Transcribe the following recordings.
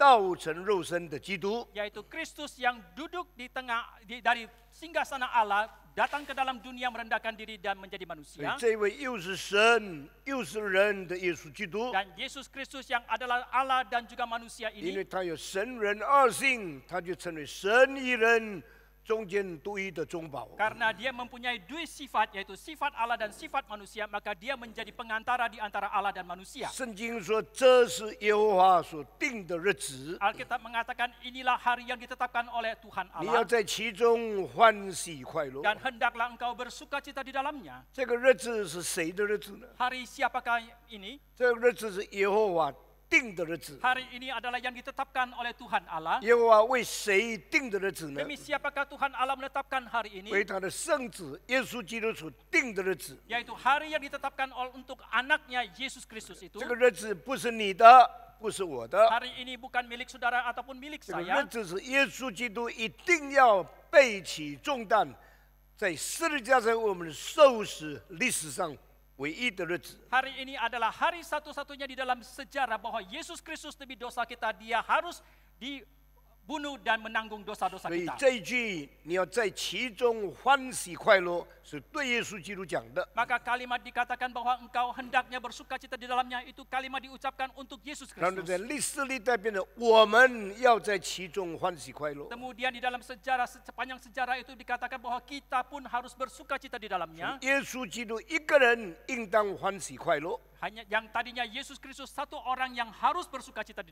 道成肉身的基督，yaitu Kristus yang duduk di tengah di, dari singgasana Allah datang ke dalam dunia merendahkan diri dan menjadi manusia. Dan Yesus Kristus yang adalah Allah dan juga manusia ini. 因为他有神人二性，他就成为神一人。karena dia mempunyai dua sifat yaitu sifat Allah dan sifat manusia, maka dia menjadi pengantara di antara Allah dan manusia. Alkitab mengatakan inilah hari yang ditetapkan oleh Tuhan Allah. Dan hendaklah engkau bersuka cita di dalamnya. Hari siapakah ini? 这个日子是耶和华定的日子。Hari ini adalah yang ditetapkan oleh Tuhan Allah. 耶和华为谁定的日子呢？Demi siapakah Tuhan Allah menetapkan hari ini? 为他的圣子耶稣基督所定的日子。Yaitu hari yang ditetapkan oleh untuk anaknya Yesus Kristus itu. ini bukan milik saudara ataupun milik saya。这个日子是耶稣基督一定要背起重担，在十字架上为我们的受死历史上 We eat the roots. Hari ini adalah hari satu-satunya di dalam sejarah bahwa Yesus Kristus demi dosa kita dia harus di bunuh dan menanggung dosa-dosa kita. 这一句你要在其中欢喜快乐，是对耶稣基督讲的。Maka kalimat dikatakan bahwa engkau hendaknya bersuka cita di dalamnya itu kalimat diucapkan untuk Yesus Kristus. Kemudian di dalam sejarah sepanjang sejarah itu dikatakan bahwa kita pun harus bersuka cita di dalamnya. Yesus Kristus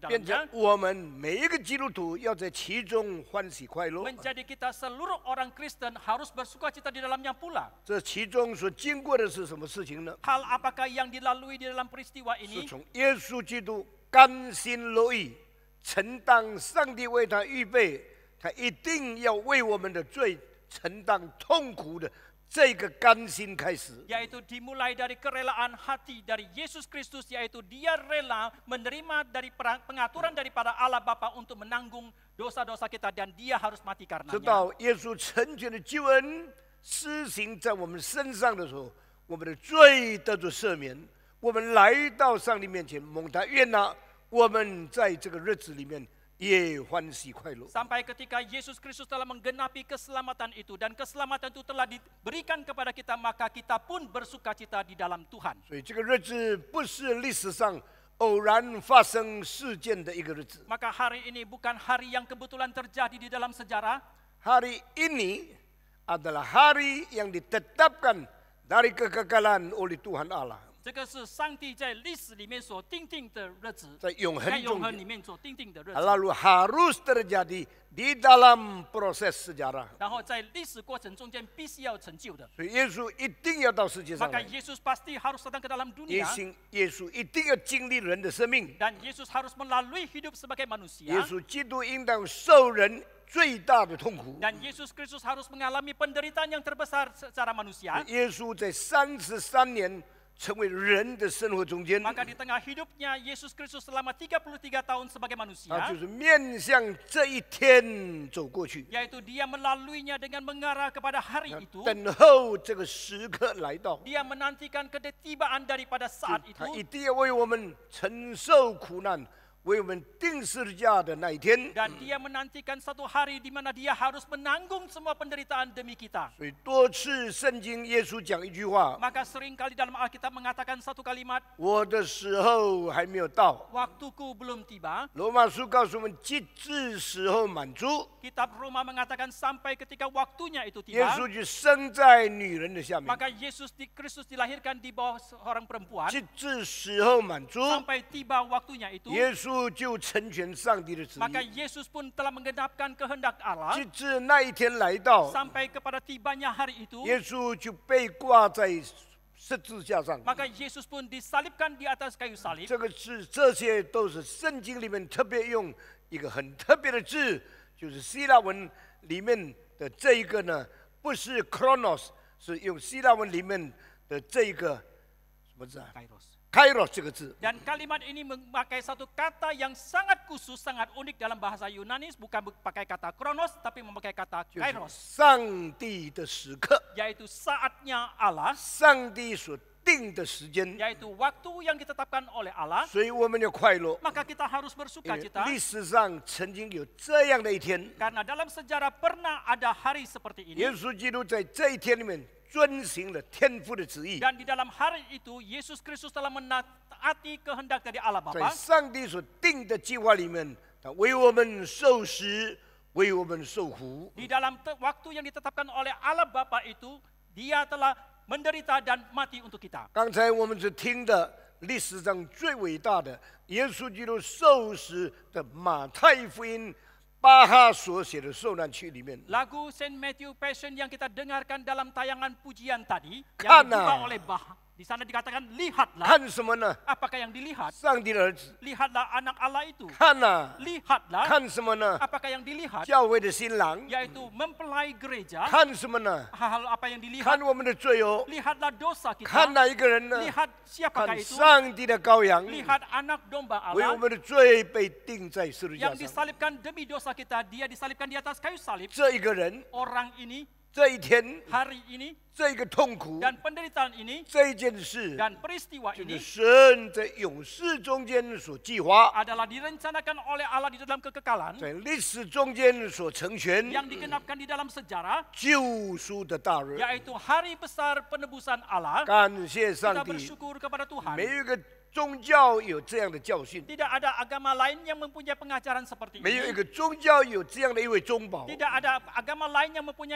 变成我们每一个基督徒要在其中欢喜快乐。变成我们每一个基督徒要在其中欢喜快乐。这其中所经过的是什么事情呢？从耶稣基督甘心乐意承担上帝为他预备，他一定要为我们的罪承担痛苦的。这个甘心开始，yaitu dimulai dari kerelaan hati dari Yesus Kristus, yaitu dia rela menerima dari pengaturan daripada Allah Bapa untuk menanggung dosa-dosa kita dan dia harus mati karenanya. 直到耶稣成全的救恩施行在我们身上的时候，我们的罪得着赦免，我们来到上帝面前蒙他悦纳，我们在这个日子里面。Sampai ketika Yesus Kristus telah menggenapi keselamatan itu dan keselamatan itu telah diberikan kepada kita maka kita pun bersuka cita di dalam Tuhan. 所以这个日子不是历史上偶然发生事件的一个日子。Maka hari ini bukan hari yang kebetulan terjadi di dalam sejarah. Hari ini adalah hari yang ditetapkan dari kekekalan oleh Tuhan Allah. 这个是上帝在历史里面所定定的日子，在永恒在永恒里面所定定的日子，lalu harus terjadi di dalam proses sejarah. 然后在历史过程中间必须要成就的。所以耶稣一定要到世界上 pasti harus datang ke dalam 耶 Yesus harus melalui hidup sebagai 耶 Yesus Kristus harus mengalami penderitaan yang terbesar secara manusia。耶稣在三十三年。maka di tengah hidupnya Yesus Kristus selama 33 tahun sebagai manusia. Yaitu dia melaluinya dengan mengarah kepada hari itu. Dia menantikan ketibaan daripada saat itu. Dan dia menantikan satu hari di mana dia harus menanggung semua penderitaan demi kita. sering kali dalam Alkitab mengatakan satu kalimat. 我的时候还没有到。Waktuku belum tiba. Roma Roma mengatakan sampai ketika waktunya itu tiba. Yesus di Kristus dilahirkan di bawah seorang perempuan. tiba waktunya itu. 就成全上帝的旨意。直至那一天来到，耶稣就被挂在十字架上。这个是，这些都是圣经里面特别用一个很特别的字，就是希腊文里面的这一个呢，不是 Chronos，是用希腊文里面的这一个什么字啊？kairos Dan kalimat ini memakai satu kata yang sangat khusus, sangat unik dalam bahasa Yunani, bukan pakai kata kronos, tapi memakai kata kairos. Yaitu saatnya Allah. 定的时间，yaitu waktu yang ditetapkan oleh Allah，所以我们要快乐。maka kita harus bersuka cita。历史上曾经有这样的一天，karena dalam sejarah pernah ada hari seperti ini。耶稣基督在这一天里面遵行了天父的旨意。dan Yesus Kristus telah menaati kehendak dari Allah Bapa。在上帝所定的计划里面，他为我们受死，为我们受苦。di Bapa itu telah menderita dan mati untuk kita. 刚才我们是听的历史上最伟大的耶稣基督受死的马太福音。巴哈所写的受难区里面，lagu Saint Matthew Passion yang kita dengarkan dalam tayangan pujian tadi yang dibawa oleh Baha di sana dikatakan lihatlah. Kan semana. Apakah yang dilihat? Sang dilihat. Lihatlah anak Allah itu. Kana. Lihatlah. Kan semana. Apakah yang dilihat? Jauh de silang. Yaitu mempelai gereja. Kan semana. Hal apa yang dilihat? Kan wa mendecoyo. Lihatlah dosa kita. Kana igeren. Lihat siapakah kan itu? Sang tidak kau yang. Lihat anak domba Allah. Wa cuyo peiting cai suruh Yang disalibkan demi dosa kita, dia disalibkan di atas kayu salib. Ce igeren. Orang ini 这一天，这个痛苦，这一件事，就是神在勇士中间所计划，是在历史中间所成全，救赎的大日，也就是哈利·贝斯尔· penembusan Allah。感谢上帝，我们要感谢上帝。宗教有这样的教训。没有一个宗教有这样的一位宗宝。没有一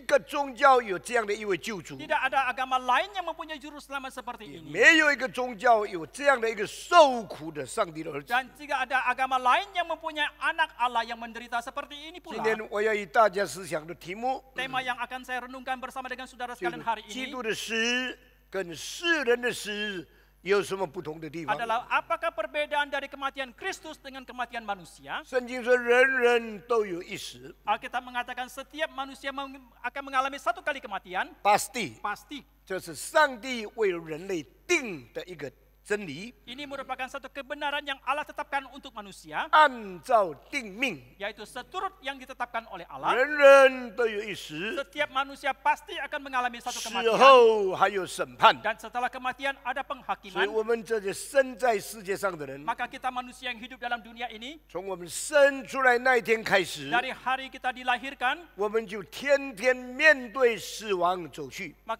个宗教有这样的一位救主。没有一个宗教有这样的一个受苦的上帝的儿子。今天我要以大家思想的题目。主题是。跟世人的死有什么不同的地方？adalah apakah perbedaan dari kematian Kristus dengan kematian manusia？圣经说人人都有一死。Alkitab mengatakan setiap manusia akan mengalami satu kali kematian. Pasti. Pasti. 这是上帝为人类定的一个真理，ini merupakan satu kebenaran yang Allah tetapkan untuk manusia. yaitu seturut yang ditetapkan oleh Allah. setiap manusia pasti akan mengalami satu 死 kematian. dan setelah kematian ada 所以，我 penghakiman. maka kita manusia yang hidup dalam dunia ini dari hari kita dilahirkan,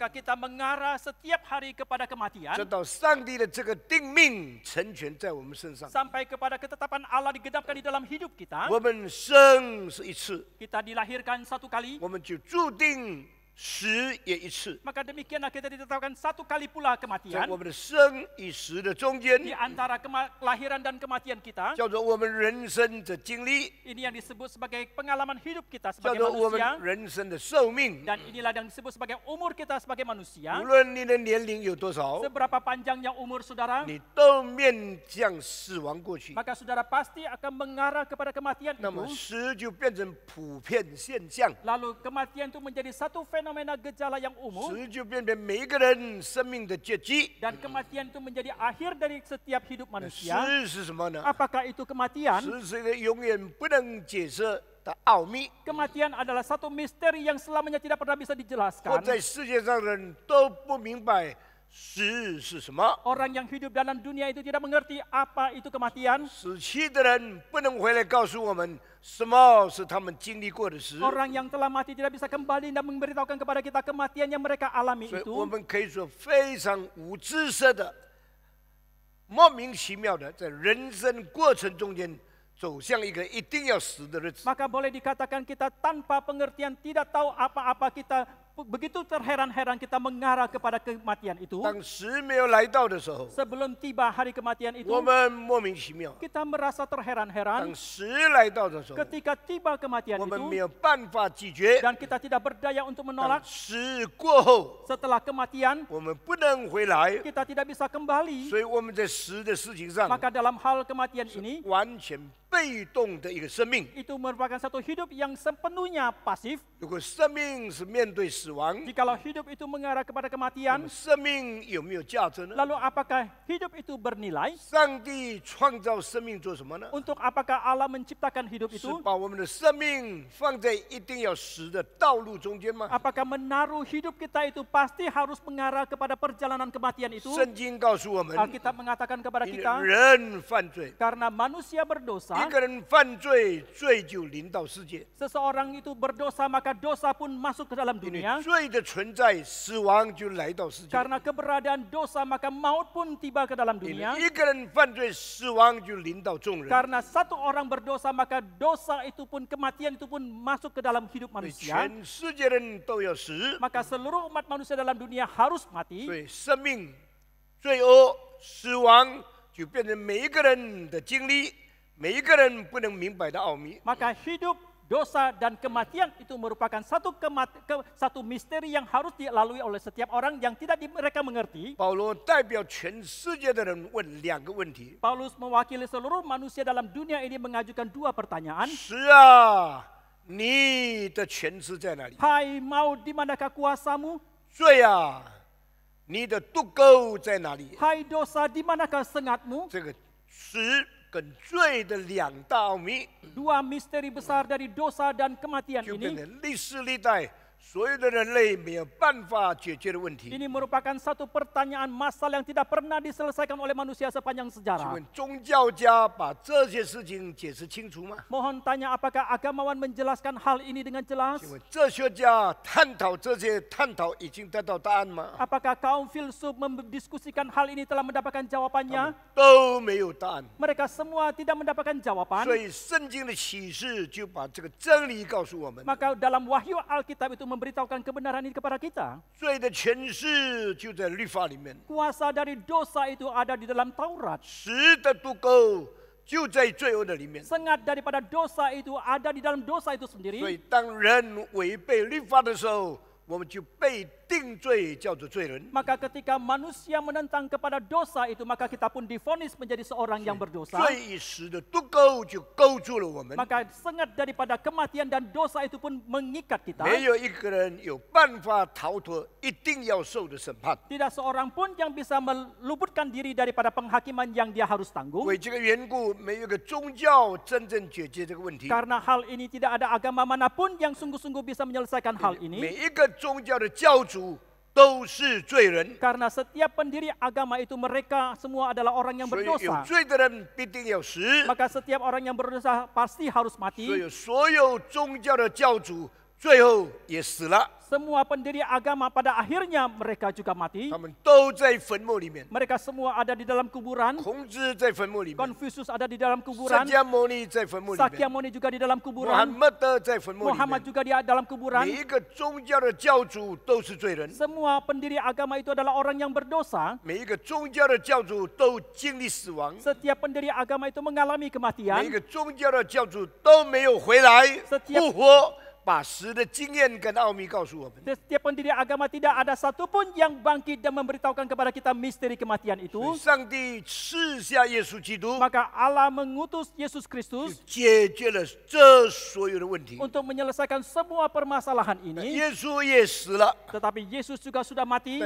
kita mengarah setiap hari kepada kematian. 个定命成全在我们身上。Sampai kepada ketetapan Allah digenapkan di dalam hidup kita. 我们生是一次，kita dilahirkan satu kali. 死也一次。Maka demikianlah kita ditetapkan satu kali pula kematian. Di antara kelahiran dan kematian kita. yang disebut sebagai pengalaman hidup kita sebagai Dan inilah yang disebut sebagai umur kita sebagai manusia. 无论你的年龄有多少。Seberapa panjangnya umur saudara. Maka saudara pasti akan mengarah kepada kematian itu. Lalu kematian itu menjadi satu fenomena fenomena gejala yang umum. Dan kematian itu menjadi akhir dari setiap hidup manusia. Nah, Apakah itu kematian? Kematian adalah satu misteri yang selamanya tidak pernah bisa dijelaskan. Orang yang hidup dalam dunia itu tidak mengerti apa itu kematian. 什么是他们 o r a n g yang telah mati tidak bisa kembali dan memberitahukan kepada kita kematian yang mereka alami itu。Maka boleh dikatakan kita tanpa pengertian, tidak tahu apa-apa kita。begitu terheran-heran kita mengarah kepada kematian itu. Sebelum tiba hari kematian itu, kita merasa terheran-heran. Ketika tiba kematian itu, dan kita tidak berdaya untuk menolak. Setelah kematian, kita tidak bisa kembali. Maka dalam hal kematian ini, itu merupakan satu hidup yang sepenuhnya pasif. 死亡，jikalau hidup itu mengarah kepada kematian，生命有没有价值呢？lalu apakah hidup itu bernilai？上帝创造生命做什么呢？untuk apakah Allah menciptakan hidup itu？是把我们的生命放在一定要死的道路中间吗？apakah menaruh hidup kita itu pasti harus mengarah kepada perjalanan kematian itu？圣经告诉我们，Alkitab mengatakan kepada kita，人犯罪，karena manusia berdosa，一个人犯罪，罪就临到世界。seseorang itu berdosa maka dosa pun masuk ke dalam dunia dunia. Karena keberadaan dosa maka maut pun tiba ke dalam dunia. Karena satu orang berdosa maka dosa itu pun kematian itu pun masuk ke dalam hidup manusia. Maka seluruh umat manusia dalam dunia harus mati. Maka hidup dosa dan kematian itu merupakan satu kemati, ke, satu misteri yang harus dilalui oleh setiap orang yang tidak di, mereka mengerti. Paulus mewakili seluruh manusia dalam dunia ini mengajukan dua pertanyaan. Hai mau di manakah kuasamu? Ya, dosa di manakah sengatmu？这个十。Dua misteri besar dari dosa dan kematian ini ini merupakan satu pertanyaan masal yang tidak pernah diselesaikan oleh manusia sepanjang sejarah. Mohon tanya apakah agamawan menjelaskan hal ini dengan jelas? apakah kaum filsuf mendiskusikan hal ini telah mendapatkan jawabannya? Mereka semua tidak mendapatkan jawaban. Maka dalam wahyu Alkitab itu memberitahukan kebenaran ini kepada kita. Kuasa dari dosa itu ada di dalam Taurat. Sengat daripada dosa itu ada di dalam dosa itu sendiri. 所以当人违背律法的时候，我们就被定罪叫做罪人。Maka ketika manusia menentang kepada dosa itu, maka kita pun difonis menjadi seorang yang berdosa. Maka sengat daripada kematian dan dosa itu pun mengikat kita. Tidak seorang pun yang bisa meluputkan diri daripada penghakiman yang dia harus tanggung. Karena hal ini tidak ada agama manapun yang sungguh-sungguh bisa menyelesaikan hal ini. 主都是罪人。Karena setiap pendiri agama itu mereka semua adalah orang yang berdosa. Maka setiap orang yang berdosa pasti harus mati. 最后也死了。Semua pendiri agama pada akhirnya mereka juga mati. Mereka semua ada di dalam kuburan. Confucius ada di dalam kuburan. Sakyamuni juga di dalam kuburan. Muhammad juga di dalam kuburan. Semua pendiri agama itu adalah orang yang berdosa. Setiap pendiri agama itu mengalami kematian. Setiap pendiri agama itu mengalami kematian. Setiap pendiri agama tidak ada satupun yang bangkit dan memberitahukan kepada kita misteri kematian itu. Maka Allah mengutus Yesus Kristus Untuk menyelesaikan semua permasalahan ini. Tetapi Yesus juga sudah mati.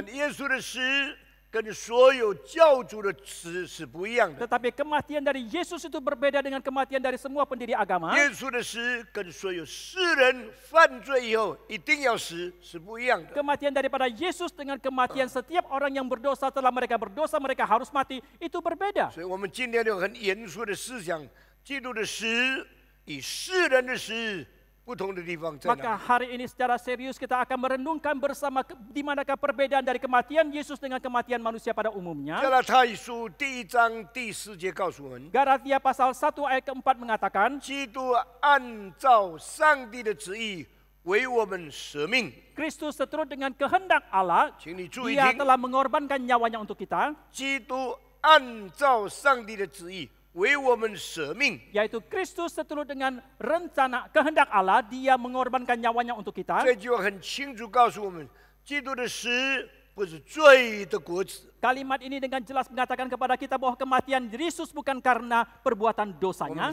跟所有教主的死是不一样的。Tetapi kematian dari Yesus itu berbeda dengan kematian dari semua pendiri agama. daripada Yesus dengan kematian setiap orang yang berdosa setelah mereka berdosa mereka harus mati itu berbeda. Maka hari ini secara serius kita akan merenungkan bersama di manakah perbedaan dari kematian Yesus dengan kematian manusia pada umumnya. Galatia pasal 1 ayat keempat mengatakan, Kristus seturut dengan kehendak Allah, Dia telah mengorbankan nyawanya untuk kita. 基督按照上帝的旨意 yaitu Kristus setelah dengan rencana kehendak Allah, dia mengorbankan nyawanya untuk kita. Kalimat ini dengan jelas mengatakan kepada kita bahwa kematian Yesus bukan karena perbuatan dosanya.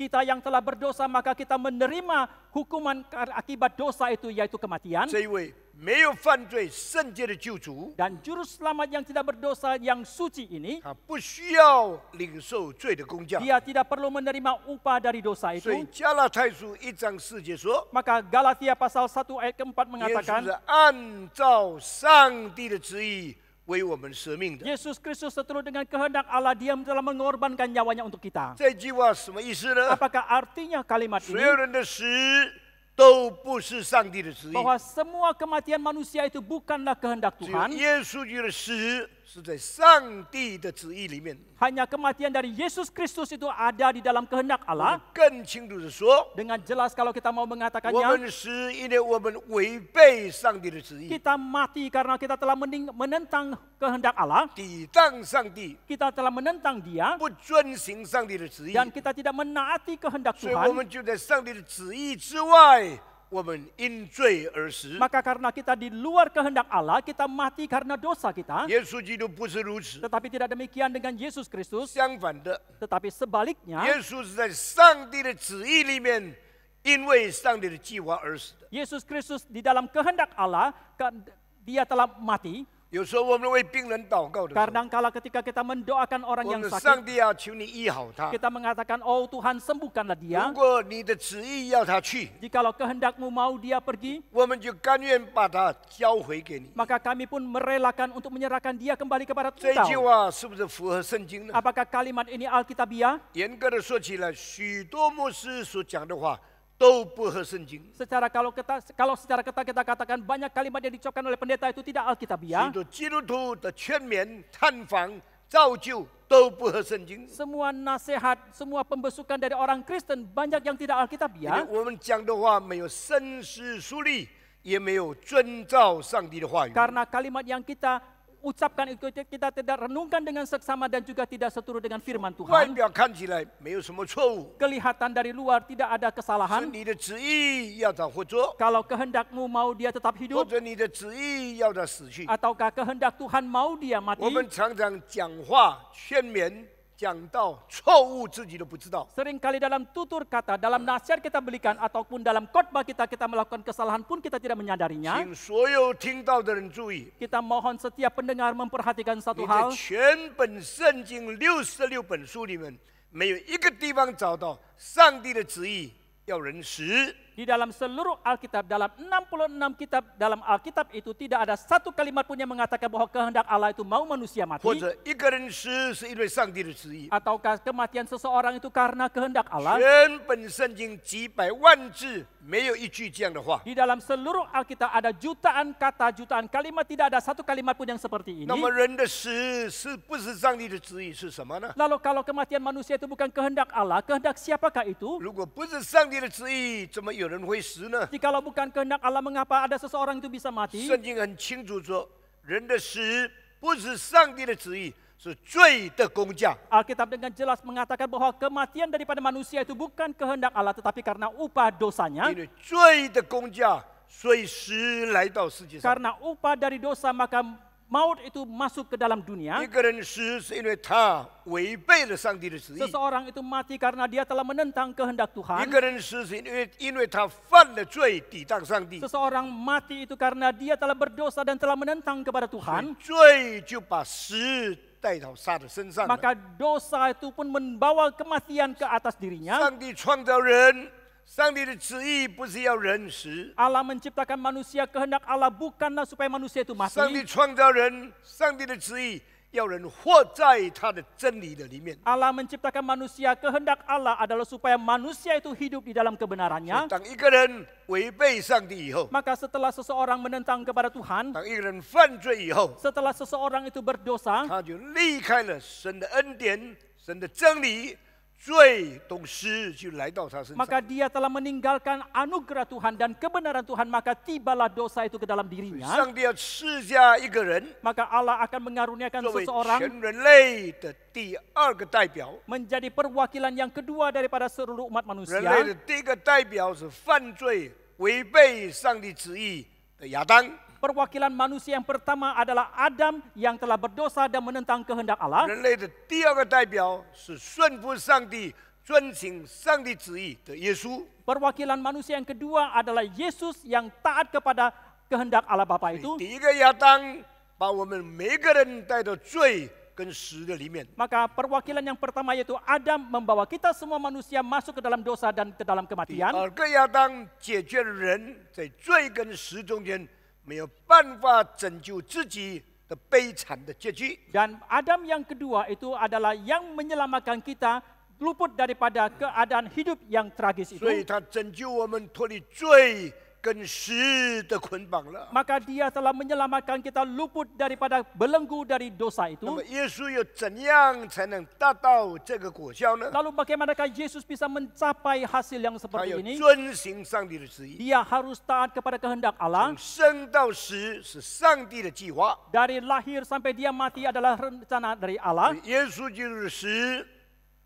Kita yang telah berdosa maka kita menerima hukuman akibat dosa itu yaitu kematian. 这一位没有犯罪、圣洁的救主，dan juru selamat yang tidak berdosa yang suci ini，他不需要领受罪的工价，dia tidak perlu menerima upah dari dosa itu。所以加拉太书一章四节说，maka Galatia pasal 1 ayat keempat Yesus Kristus seturut dengan kehendak Allah dia telah mengorbankan nyawanya untuk kita. Apakah artinya kalimat ini bahwa semua kematian manusia itu bukanlah kehendak Tuhan. Hanya kematian dari Yesus Kristus itu ada di dalam kehendak Allah. Dengan jelas kalau kita mau mengatakannya. kita mati karena kita telah menentang kehendak Allah. Kita telah menentang Dia. Dan kita tidak menaati kehendak Tuhan. Maka karena kita di luar kehendak Allah, kita mati karena dosa kita. Tetapi tidak demikian dengan Yesus Kristus. Tetapi sebaliknya, Yesus Kristus di dalam kehendak Allah, dia telah mati 有时候我们为病人祷告的时候，Kadangkala ketika kita mendoakan orang yang sakit, kita mengatakan, "Oh Tuhan, sembuhkanlah dia. dia." 果你的旨意要他去，Jikalau kehendakmu mau dia pergi, Maka kami pun merelakan untuk menyerahkan dia kembali kepada Tuhan. Apakah kalimat ini Alkitabiah? Secara kalau kita kalau secara kata kita katakan banyak kalimat yang dicokkan oleh pendeta itu tidak alkitabiah. Ya. Semua nasihat, semua pembesukan dari orang Kristen banyak yang tidak alkitabiah. Ya. Karena kalimat yang kita ucapkan itu kita tidak renungkan dengan seksama dan juga tidak seturut dengan firman Tuhan. Kelihatan dari luar tidak ada kesalahan. Kalau kehendakmu mau dia tetap hidup. Ataukah kehendak Tuhan mau dia mati kali dalam tutur kata, dalam nasihat kita berikan ataupun dalam khotbah kita kita melakukan kesalahan pun kita tidak menyadarinya. mohon setiap pendengar memperhatikan satu hal. Di dalam seluruh Alkitab, dalam 66 kitab dalam Alkitab itu tidak ada satu kalimat pun yang mengatakan bahwa kehendak Allah itu mau manusia mati. Ataukah kematian seseorang itu karena kehendak Allah? Di dalam seluruh Alkitab ada jutaan kata, jutaan kalimat, tidak ada satu kalimat pun yang seperti ini. Lalu kalau kematian manusia itu bukan kehendak Allah, kehendak siapakah itu? 如果不是上帝的旨意，怎么 kalau bukan kehendak Allah, mengapa ada seseorang itu bisa mati? 圣经很清楚说，人的死不是上帝的旨意。是罪的工价。Alkitab dengan jelas mengatakan bahwa kematian daripada manusia itu bukan kehendak Allah tetapi karena upah dosanya. Ini Karena upah dari dosa maka maut itu masuk ke dalam dunia. Seseorang itu mati karena dia telah menentang kehendak Tuhan. Seseorang mati itu karena dia telah berdosa dan telah menentang kepada Tuhan. Maka dosa itu pun membawa kematian ke atas dirinya. 上帝创造人 Allah menciptakan manusia kehendak Allah bukanlah supaya manusia itu mati. Allah menciptakan manusia kehendak Allah adalah supaya manusia itu hidup di dalam kebenarannya. Maka setelah seseorang menentang kepada Tuhan, setelah seseorang itu berdosa, 他就离开了神的恩典、神的真理。maka dia telah meninggalkan anugerah Tuhan dan kebenaran Tuhan, maka tibalah dosa itu ke dalam dirinya. Maka Allah akan mengaruniakan seseorang menjadi perwakilan yang kedua daripada seluruh umat manusia perwakilan manusia yang pertama adalah Adam yang telah berdosa dan menentang kehendak Allah. Perwakilan manusia yang kedua adalah Yesus yang taat kepada kehendak Allah Bapa itu. Maka perwakilan yang pertama yaitu Adam membawa kita semua manusia masuk ke dalam dosa dan ke dalam kematian. 没有办法拯救自己的悲惨的结局。Dan Adam yang kedua itu adalah yang menyelamatkan kita luput daripada keadaan hidup yang tragis itu. Maka dia telah menyelamatkan kita luput daripada belenggu dari dosa itu. Ya Lalu bagaimanakah Yesus bisa mencapai hasil yang seperti ini? Dia harus taat kepada kehendak Allah. Dari lahir sampai dia mati adalah rencana dari Allah. Yesus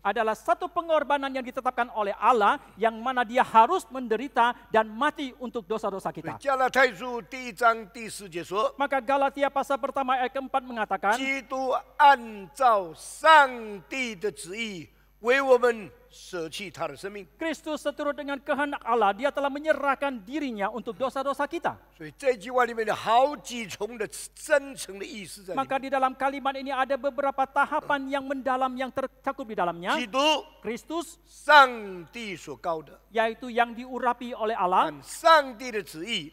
adalah satu pengorbanan yang ditetapkan oleh Allah yang mana dia harus menderita dan mati untuk dosa-dosa kita. Maka Galatia pasal pertama ayat keempat mengatakan, 基督按照上帝的旨意为我们 Kristus seturut dengan kehendak Allah, dia telah menyerahkan dirinya untuk dosa-dosa kita. Maka di dalam kalimat ini ada beberapa tahapan yang mendalam yang tercakup di dalamnya. Kristus, yaitu yang diurapi oleh Allah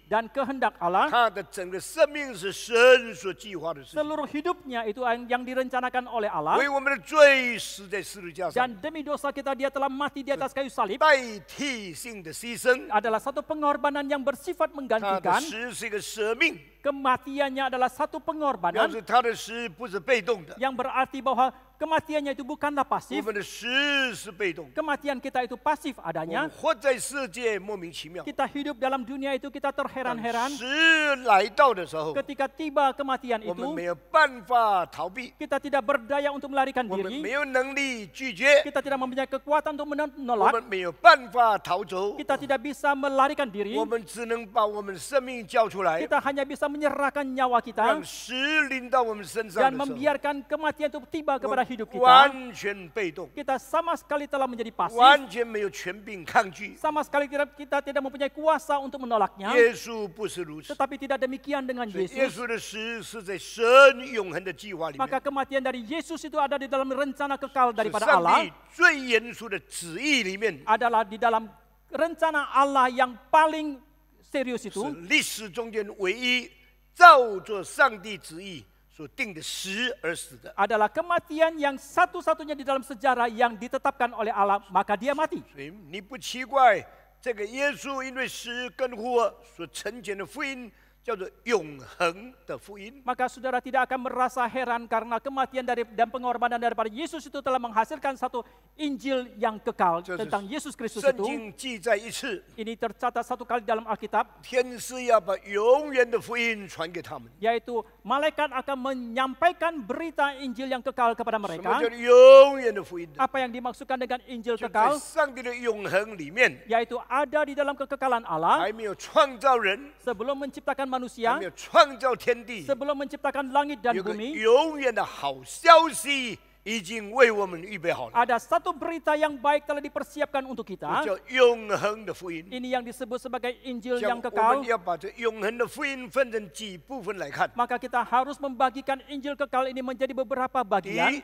dan kehendak Allah. Seluruh hidupnya itu yang direncanakan oleh Allah. Dan demi dosa kita dia telah mati di atas kayu salib adalah satu pengorbanan yang bersifat menggantikan Kematiannya adalah satu pengorbanan yang berarti bahwa kematiannya itu bukanlah pasif. Kematian kita itu pasif adanya. Kita hidup dalam dunia itu kita terheran-heran. Ketika tiba kematian itu, kita tidak berdaya untuk melarikan diri. Kita tidak mempunyai kekuatan untuk menolak. Kita tidak bisa melarikan diri. Kita hanya bisa menyerahkan nyawa kita dan membiarkan kematian itu tiba kepada hidup kita, kita sama sekali telah menjadi pasif, sama sekali kita tidak mempunyai kuasa untuk menolaknya. Tetapi tidak demikian dengan Yesus. Maka kematian dari Yesus itu ada di dalam rencana kekal daripada Allah. Adalah di dalam rencana Allah yang paling serius itu. 照着上帝旨意所定的时而死的，mati。所以你，不奇怪。这个耶稣因为时跟乎所成全的福音。Maka saudara tidak akan merasa heran karena kematian dari dan pengorbanan daripada Yesus itu telah menghasilkan satu Injil yang kekal tentang Yesus Kristus itu. Ini tercatat satu kali dalam Alkitab. Yaitu malaikat akan menyampaikan berita Injil yang kekal kepada mereka. Apa yang dimaksudkan dengan Injil kekal? Yaitu ada di dalam kekekalan Allah. Sebelum menciptakan manusia sebelum menciptakan langit dan bumi ada satu berita yang baik telah dipersiapkan untuk kita. Ini yang disebut sebagai Injil yang kekal. Maka kita harus membagikan Injil kekal ini menjadi beberapa bagian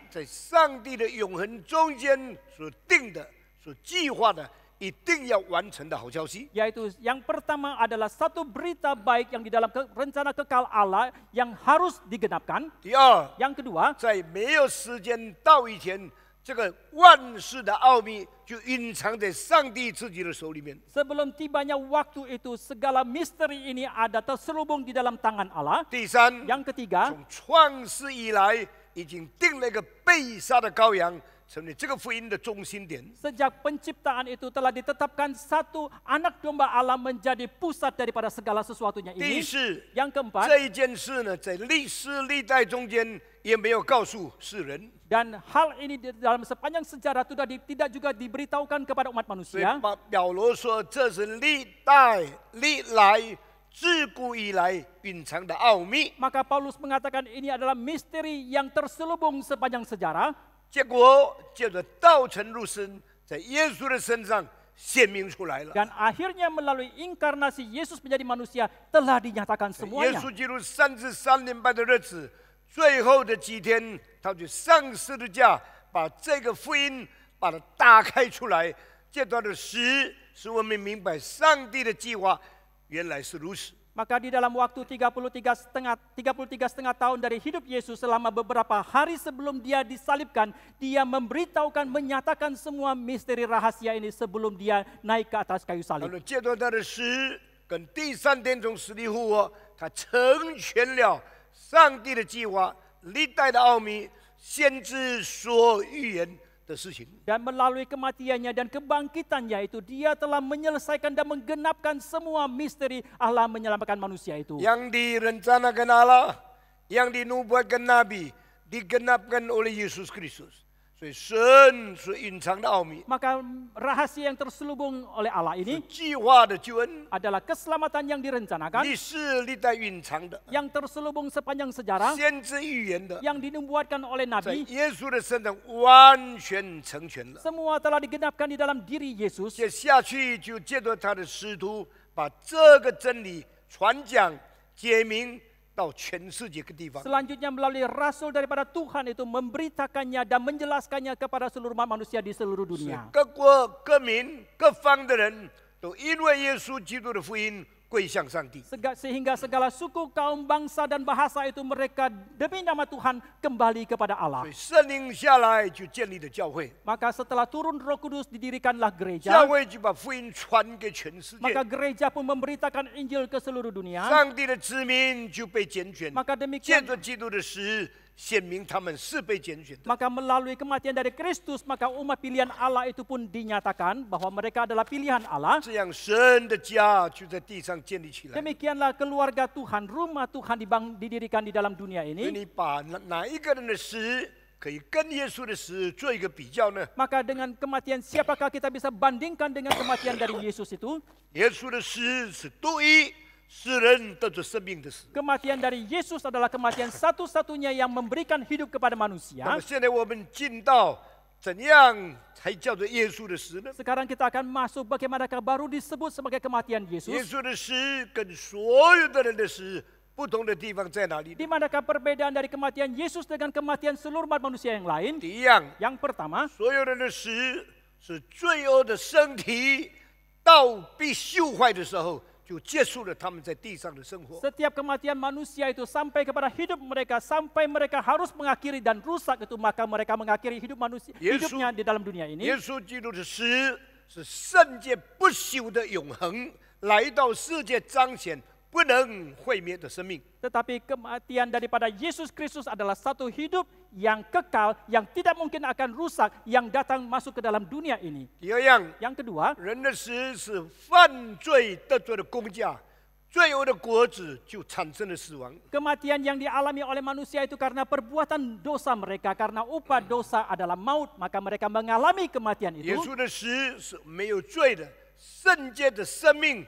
yaitu yang pertama adalah satu berita baik yang di dalam ke, rencana kekal Allah yang harus digenapkan. 第二, ah, yang kedua, 在没有时间到以前。这个万事的奥秘就隐藏在上帝自己的手里面。Sebelum tibanya waktu itu, segala misteri ini ada terselubung di dalam tangan Allah. 第三，yang ketiga，从创世以来已经定了一个被杀的羔羊。Sejak penciptaan itu telah ditetapkan satu anak domba Allah menjadi pusat daripada segala sesuatunya ini. yang keempat, dan hal ini dalam sepanjang sejarah tidak tidak juga diberitahukan kepada umat manusia. Maka Paulus mengatakan ini adalah misteri yang terselubung sepanjang sejarah. 结果叫做道成入身，在耶稣的身上显明出来了。耶稣基督三至三连班的日子，最后的几天，他就丧失的价，把这个福音把它打开出来，这段的史使我们明白上帝的计划原来是如此。Maka di dalam waktu 33 setengah 33 setengah tahun dari hidup Yesus selama beberapa hari sebelum dia disalibkan, dia memberitahukan menyatakan semua misteri rahasia ini sebelum dia naik ke atas kayu salib. Lalu, dan melalui kematiannya dan kebangkitannya itu dia telah menyelesaikan dan menggenapkan semua misteri Allah menyelamatkan manusia itu. Yang direncanakan Allah, yang dinubuatkan Nabi, digenapkan oleh Yesus Kristus. Maka rahasia yang terselubung oleh Allah ini adalah keselamatan yang direncanakan, yang terselubung sepanjang sejarah, yang dinubuatkan oleh Nabi. Semua telah digenapkan di dalam diri Yesus. 接下去就借着他的师徒，把这个真理传讲、解明。Selanjutnya melalui rasul daripada Tuhan itu memberitakannya dan menjelaskannya kepada seluruh manusia di seluruh dunia. 各国、各民、各方的人都因为耶稣基督的福音 sehingga segala suku, kaum, bangsa dan bahasa itu mereka demi nama Tuhan kembali kepada Allah. Maka setelah turun Roh Kudus didirikanlah gereja. Maka gereja pun memberitakan Injil ke seluruh dunia. Maka demikian maka melalui kematian dari Kristus, maka umat pilihan Allah itu pun dinyatakan bahwa mereka adalah pilihan Allah. Demikianlah keluarga Tuhan, rumah Tuhan dibang, didirikan di dalam dunia ini. Maka dengan kematian siapakah kita bisa bandingkan dengan kematian dari Yesus itu? Yesus Kematian dari Yesus adalah kematian satu-satunya yang memberikan hidup kepada manusia. Sekarang kita akan masuk bagaimanakah baru disebut sebagai kematian Yesus. Kan di manakah perbedaan dari kematian Yesus dengan kematian seluruh manusia yang lain? Yang pertama, 所有人的死是罪恶的身体到必朽坏的时候。就结束了他们在地上的生活。每场死亡，人类，它到他们生活，他们必须结束，他们必须结束。耶稣基督的诗是圣洁不朽的永恒，来到世界彰显。tetapi kematian daripada Yesus Kristus adalah satu hidup yang kekal, yang tidak mungkin akan rusak, yang datang masuk ke dalam dunia ini. Ya, yang kedua, Kematian yang dialami oleh manusia itu karena perbuatan dosa mereka, karena upah dosa adalah maut, maka mereka mengalami kematian itu. Yesus 的死是没有罪的，圣洁的生命。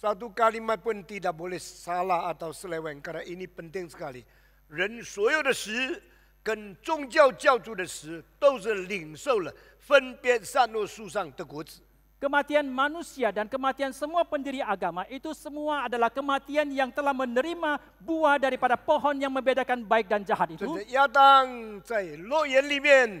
Satu kalimat pun tidak boleh salah atau seleweng karena ini penting sekali. Ren 人所有的食跟宗教教主的食都是领受了分别善恶树上的果子。Kematian manusia dan kematian semua pendiri agama itu semua adalah kematian yang telah menerima buah daripada pohon yang membedakan baik dan jahat itu. di ya 亚当在诺言里面。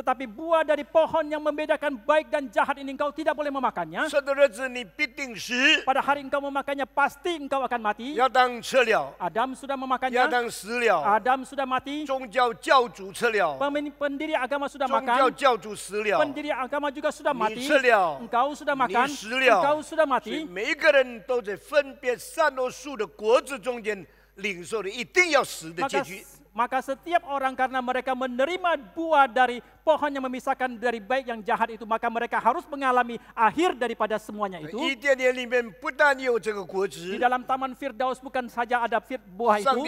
Tetapi buah dari pohon yang membedakan baik dan jahat ini engkau tidak boleh memakannya. Pada hari engkau memakannya pasti engkau akan mati. Adam sudah memakannya. Adam sudah mati. Pendiri agama sudah makan. Pendiri agama juga sudah mati. Engkau sudah makan. Engkau sudah mati. 每一个人都在分别善恶树的果子中间领受了一定要死的结局。maka setiap orang karena mereka menerima buah dari pohon yang memisahkan dari baik yang jahat itu, maka mereka harus mengalami akhir daripada semuanya itu. Nah, Di dalam taman Firdaus bukan saja ada buah itu.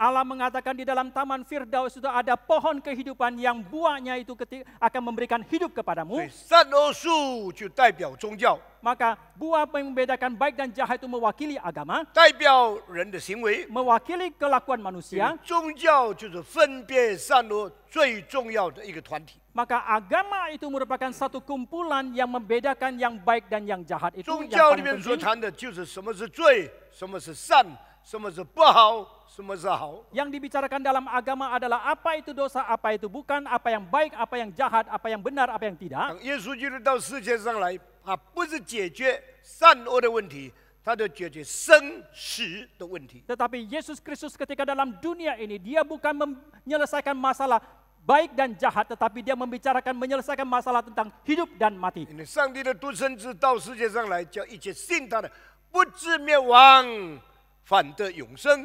Allah mengatakan di dalam taman Firdaus itu ada pohon kehidupan yang buahnya itu akan memberikan hidup kepadamu. Maka buah yang membedakan baik dan jahat itu mewakili agama. Mewakili kelakuan manusia. Maka agama itu merupakan satu kumpulan yang membedakan yang baik dan yang jahat itu. Yang yang dibicarakan dalam agama adalah apa itu dosa, apa itu bukan, apa yang baik, apa yang jahat, apa yang benar, apa yang tidak. Tetapi Yesus Kristus ketika dalam dunia ini dia bukan menyelesaikan masalah baik dan jahat, tetapi dia membicarakan menyelesaikan masalah tentang hidup dan mati. Ini 上帝的独生子到世界上来，叫一切信他的不至灭亡。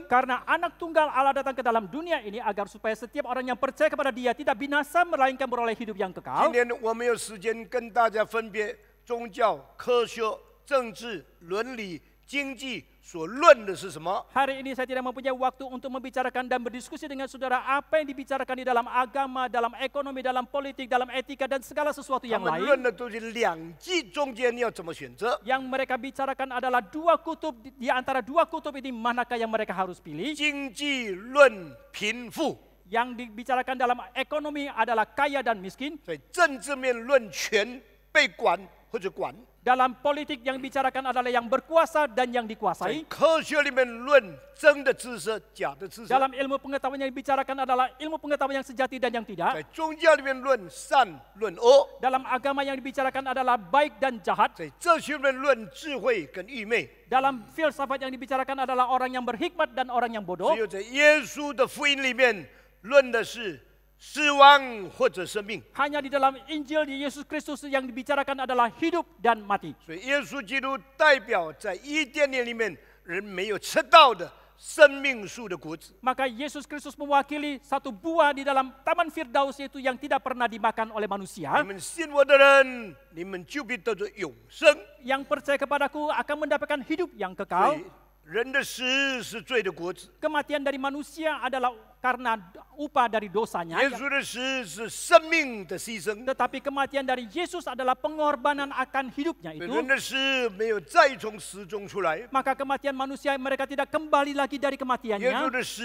karena anak tunggal Allah datang ke dalam dunia ini agar supaya setiap orang yang percaya kepada dia tidak binasa melainkan beroleh hidup yang kekal. Hari Hari ini saya tidak mempunyai waktu untuk membicarakan dan berdiskusi dengan saudara apa yang dibicarakan di dalam agama, dalam ekonomi, dalam politik, dalam etika dan segala sesuatu yang lain. Yang mereka bicarakan adalah dua kutub di antara dua kutub ini manakah yang mereka harus pilih? Yang dibicarakan dalam ekonomi adalah kaya dan miskin. 所以政治面论权被管或者管。dalam politik yang bicarakan adalah yang berkuasa dan yang dikuasai. Dalam ilmu pengetahuan yang dibicarakan adalah ilmu pengetahuan yang sejati dan yang tidak. Dalam agama yang dibicarakan adalah baik dan jahat. Dalam filsafat yang dibicarakan adalah orang yang berhikmat dan orang yang bodoh. 论的是死亡或者生命。hanya Hanya di dalam Injil di Yesus Kristus yang dibicarakan adalah hidup dan mati. Yesus Kristus mewakili satu buah di dalam Taman Firdaus itu yang tidak pernah dimakan oleh manusia. Yang percaya kepadaku akan mendapatkan hidup yang kekal. Kematian dari manusia adalah karena upah dari dosanya. Tetapi kematian dari Yesus adalah pengorbanan akan hidupnya itu. Maka kematian manusia mereka tidak kembali lagi dari kematiannya. Yesus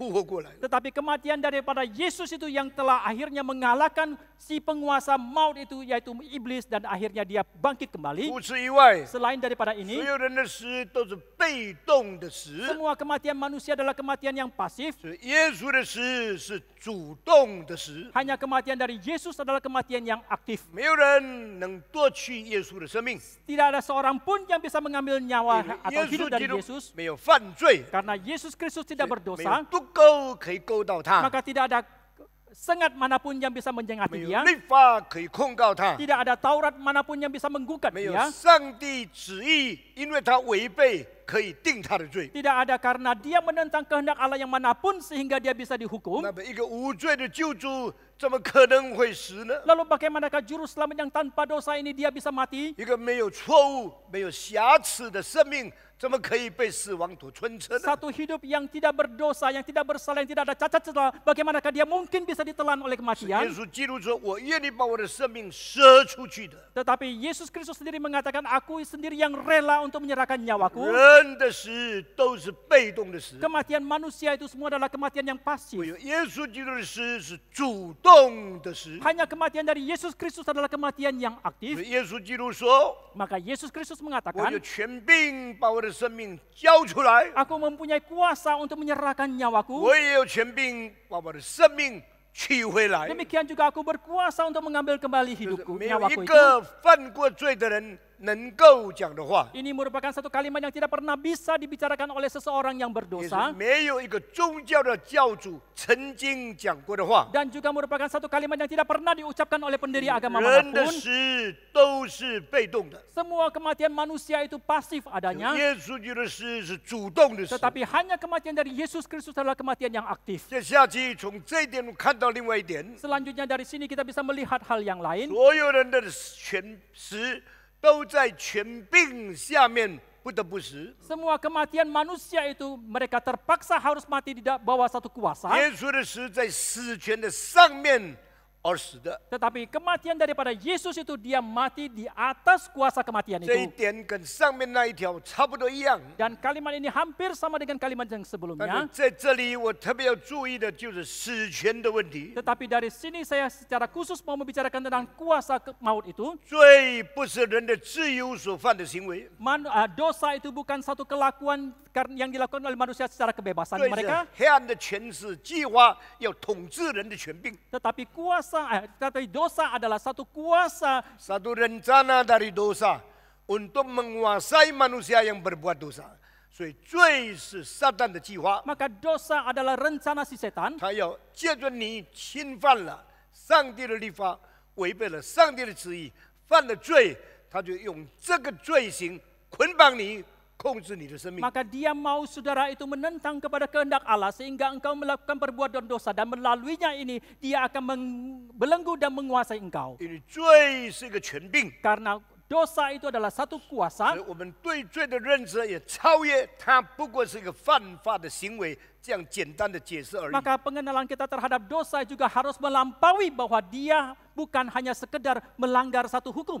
tetapi kematian daripada Yesus itu yang telah akhirnya mengalahkan si penguasa maut itu yaitu iblis dan akhirnya dia bangkit kembali. Selain daripada ini, semua kematian manusia adalah kematian yang pasif. Hanya kematian dari Yesus adalah kematian yang aktif. Tidak ada seorang pun yang bisa mengambil nyawa atau hidup dari Yesus. Karena Yesus Kristus tidak berdosa. Maka tidak ada sengat manapun yang bisa menjengati dia. Tidak ada Taurat manapun yang bisa menggugat dia. Tidak ada karena dia menentang kehendak Allah yang manapun sehingga dia bisa dihukum. Lalu bagaimanakah juru selamat yang tanpa dosa ini dia bisa mati? Satu hidup yang tidak berdosa, yang tidak bersalah, yang tidak ada cacat celah, bagaimanakah dia mungkin bisa ditelan oleh kematian? Tetapi Yesus Kristus sendiri mengatakan, aku sendiri yang rela untuk menyerahkan nyawaku. Kematian manusia itu semua adalah kematian yang pasif. Oh, Hanya kematian dari Yesus Kristus adalah kematian yang aktif. Maka Yesus Kristus mengatakan, Aku mempunyai kuasa untuk menyerahkan nyawaku. Demikian juga aku berkuasa untuk mengambil kembali hidupku, nyawaku itu. Ini merupakan satu kalimat yang tidak pernah bisa dibicarakan oleh seseorang yang berdosa. Dan juga merupakan satu kalimat yang tidak pernah diucapkan oleh pendiri agama manapun. Semua kematian manusia itu pasif adanya. Tetapi hanya kematian dari Yesus Kristus adalah kematian yang aktif. Selanjutnya dari sini kita bisa melihat hal yang lain. Semua kematian manusia itu mereka terpaksa harus mati di bawah satu kuasa. Tetapi kematian daripada Yesus itu dia mati di atas kuasa kematian itu. Kan dan kalimat ini hampir sama dengan kalimat yang sebelumnya. Anu, Tetapi dari sini saya secara khusus mau membicarakan tentang kuasa maut itu. Ah, dosa itu bukan satu kelakuan yang dilakukan oleh manusia secara kebebasan mereka. Tetapi kuasa kuasa, eh, tapi dosa adalah satu kuasa. Satu rencana dari dosa untuk menguasai manusia yang berbuat dosa. Maka dosa adalah rencana si setan. 他要借着你侵犯了上帝的立法，违背了上帝的旨意，犯了罪，他就用这个罪行捆绑你。maka dia mau saudara itu menentang kepada kehendak Allah sehingga engkau melakukan perbuatan dosa dan melaluinya ini dia akan membelenggu dan menguasai engkau. Karena dosa itu adalah satu kuasa. Maka pengenalan kita terhadap dosa juga harus melampaui bahwa dia bukan hanya sekedar melanggar satu hukum.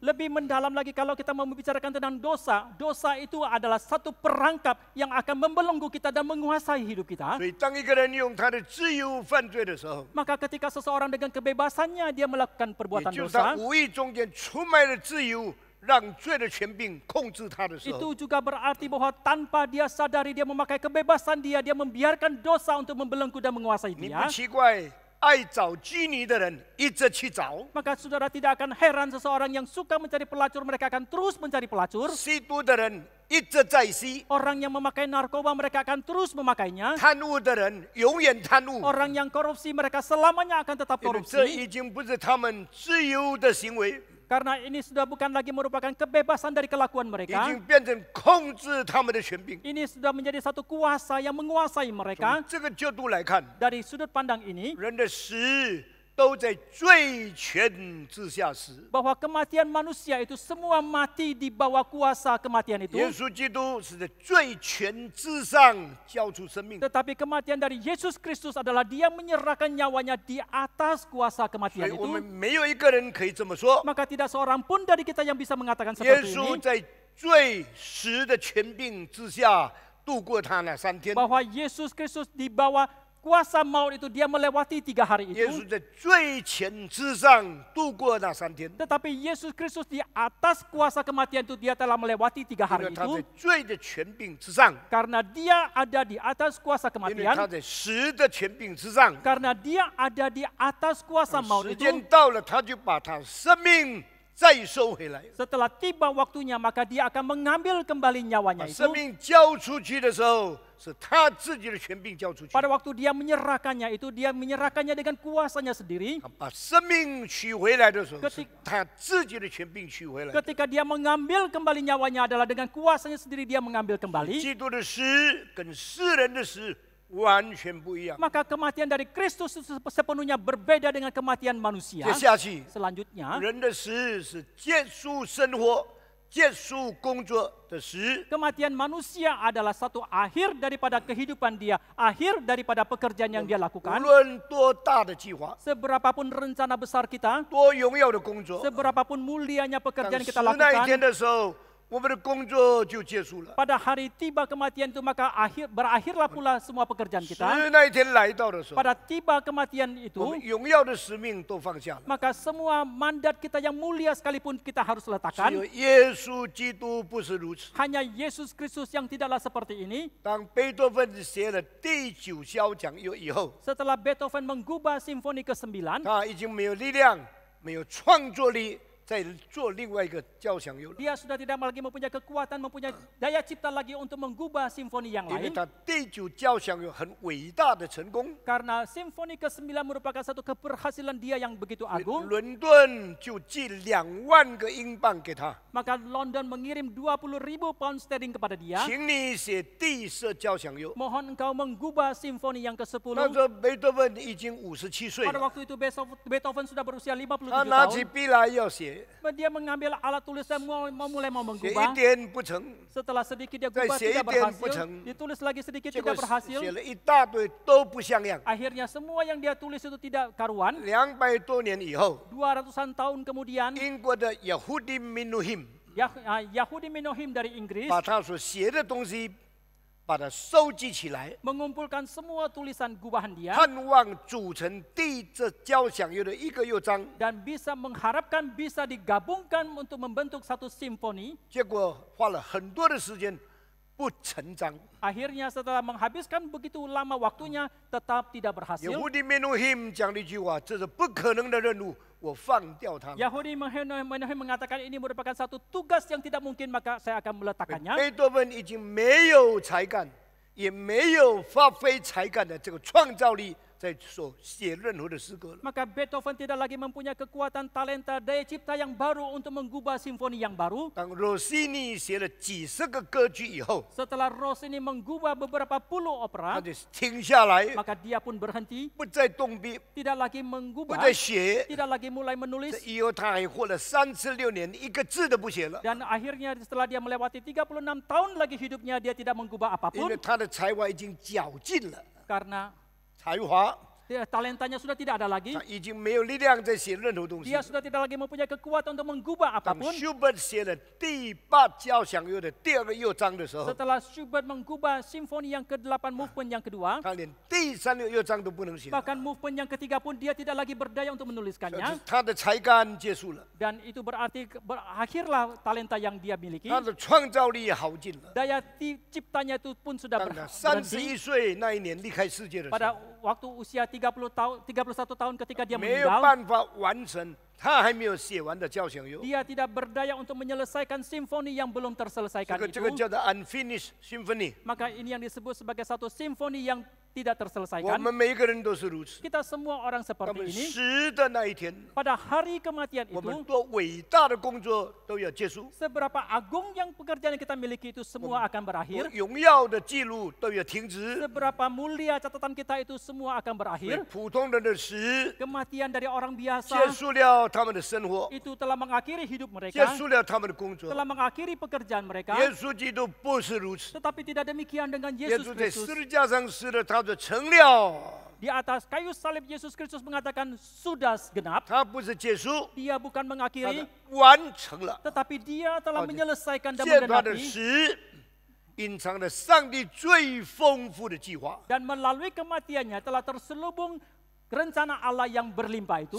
lebih mendalam lagi kalau kita mau membicarakan tentang dosa, dosa itu adalah satu perangkap yang akan membelenggu kita dan menguasai hidup kita. Maka ketika seseorang dengan kebebasannya dia melakukan perbuatan dosa, itu juga berarti bahwa tanpa dia sadari dia memakai kebebasan dia, dia membiarkan dosa untuk membelenggu dan menguasai dia. 爱找基尼的人一直去找，maka saudara tidak akan heran seseorang yang suka mencari pelacur mereka akan terus mencari pelacur. orang yang memakai narkoba mereka akan terus memakainya. Orang yang korupsi mereka selamanya akan tetap korupsi。这已经不是他们自由的行为。karena ini sudah bukan lagi merupakan kebebasan dari kelakuan mereka. Ini sudah menjadi satu kuasa yang menguasai mereka. Dari sudut pandang ini, 都在罪权之下死。bahwa kematian manusia itu semua mati di bawah kuasa kematian itu. kematian dari Yesus Kristus adalah dia menyerahkan nyawanya di atas kuasa kematian itu. tidak seorang pun dari kita yang bisa mengatakan seperti ini. Yesus Kristus di bawah Kuasa maut itu dia melewati tiga hari itu. Yesus Tetapi Yesus Kristus di atas kuasa kematian itu dia telah melewati tiga hari itu. Karena dia ada di atas kuasa kematian. Karena dia ada di atas kuasa maut itu. Setelah tiba waktunya maka dia akan mengambil kembali nyawanya itu. Pada waktu dia menyerahkannya itu, dia menyerahkannya dengan kuasanya sendiri. Ketika, dia mengambil kembali nyawanya adalah dengan kuasanya sendiri dia mengambil kembali. Maka kematian dari Kristus sepenuhnya berbeda dengan kematian manusia. Selanjutnya, 人的死是结束生活。Kematian manusia adalah satu akhir daripada kehidupan dia, akhir daripada pekerjaan yang dia lakukan. Seberapapun rencana besar kita, seberapapun mulianya pekerjaan kita lakukan, pada hari tiba kematian itu maka akhir berakhirlah pula semua pekerjaan kita. Pada tiba kematian itu, maka semua mandat kita yang mulia sekalipun kita harus letakkan. Hanya Yesus Kristus yang tidaklah seperti ini. Setelah Beethoven menggubah simfoni ke-9, dia sudah tidak lagi mempunyai kekuatan, mempunyai daya cipta lagi untuk mengubah simfoni yang lain. Karena simfoni ke-9 merupakan satu keberhasilan dia yang begitu agung. Maka London mengirim 20 ribu pound sterling kepada dia. Mohon engkau mengubah simfoni yang ke-10. Pada waktu itu Beethoven sudah berusia 57 tahun dia mengambil alat tulisnya mau mau mulai mau menggubah. Setelah sedikit dia gubah tidak berhasil, ditulis lagi sedikit tidak berhasil. Akhirnya semua yang dia tulis itu tidak karuan. 200-an tahun kemudian, Yahudi Minuhim ah, Yahudi Minuhim dari Inggris, 把它收集起来，mengumpulkan semua tulisan gubahan Dan bisa mengharapkan bisa digabungkan untuk membentuk satu simfoni。结果花了很多的时间，不成章。Akhirnya setelah menghabiskan begitu lama waktunya, tetap tidak berhasil Menuhim 讲了一句话，这是不可能的任务。我放掉他们。雅各布·亨 a 曼 y 姆说：“这 t 一项 a k 能的任务，我将把它 a 掉。” a 多芬已经没有才干，也没有发挥才干的这个创造力。Maka Beethoven tidak lagi mempunyai kekuatan talenta daya cipta yang baru untuk mengubah simfoni yang baru. 当 Rossini 写了几十个歌剧以后，setelah Rossini mengubah beberapa puluh opera，他就停下来，maka dia pun berhenti，不再动笔，tidak lagi mengubah，不再写，tidak lagi mulai menulis。以后他还活了三十六年，一个字都不写了。Dan akhirnya setelah dia melewati 36 tahun lagi hidupnya dia tidak mengubah apapun. Karena 才玉华。talentanya sudah tidak ada lagi. Dia sudah tidak lagi mempunyai kekuatan untuk menggubah apapun. Setelah Schubert menggubah simfoni yang ke-8 movement yang kedua, bahkan movement yang ketiga pun dia tidak lagi berdaya untuk menuliskannya. Dan itu berarti berakhirlah talenta yang dia miliki. Daya ciptanya itu pun sudah berhenti. Pada waktu usia 30 30 tahun 31 tahun ketika dia meninggal. Dia tidak berdaya untuk menyelesaikan simfoni yang belum terselesaikan itu. Maka ini yang disebut sebagai satu simfoni yang tidak terselesaikan. Kita semua orang seperti ini. Pada hari kematian itu, seberapa agung yang pekerjaan yang kita miliki itu semua akan berakhir. Seberapa mulia catatan kita itu semua akan berakhir. Kematian dari orang biasa. Itu telah mengakhiri hidup mereka, Telah mengakhiri pekerjaan mereka. Tetapi tidak demikian dengan Yesus Kristus. Di atas kayu salib Yesus Kristus mengatakan sudah genap. Dia bukan mengakhiri, Tetapi dia telah menyelesaikan dan menggenapi melalui kematiannya telah terselubung rencana Allah yang berlimpah itu.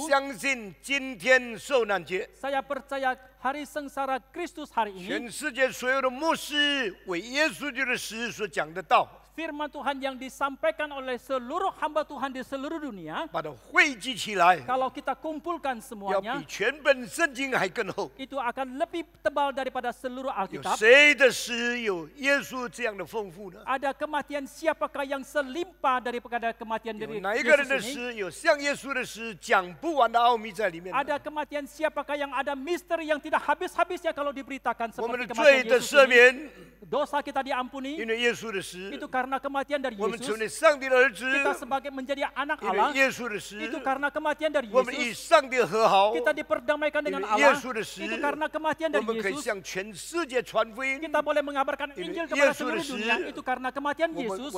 Saya percaya hari sengsara Kristus hari ini firman Tuhan yang disampaikan oleh seluruh hamba Tuhan di seluruh dunia, kalau kita kumpulkan semuanya, itu akan lebih tebal daripada seluruh Alkitab. E ada kematian siapakah yang selimpah daripada kematian dari Yesus ini? E e ada kematian siapakah yang ada misteri yang tidak habis-habisnya kalau diberitakan seperti kematian Yesus ini? Dosa kita diampuni. Itu karena karena kematian dari Yesus. Kita sebagai menjadi anak Allah itu karena kematian dari Yesus. Kita diperdamaikan dengan Allah itu karena kematian dari Yesus. Kita boleh mengabarkan Injil kepada seluruh dunia itu karena kematian Yesus.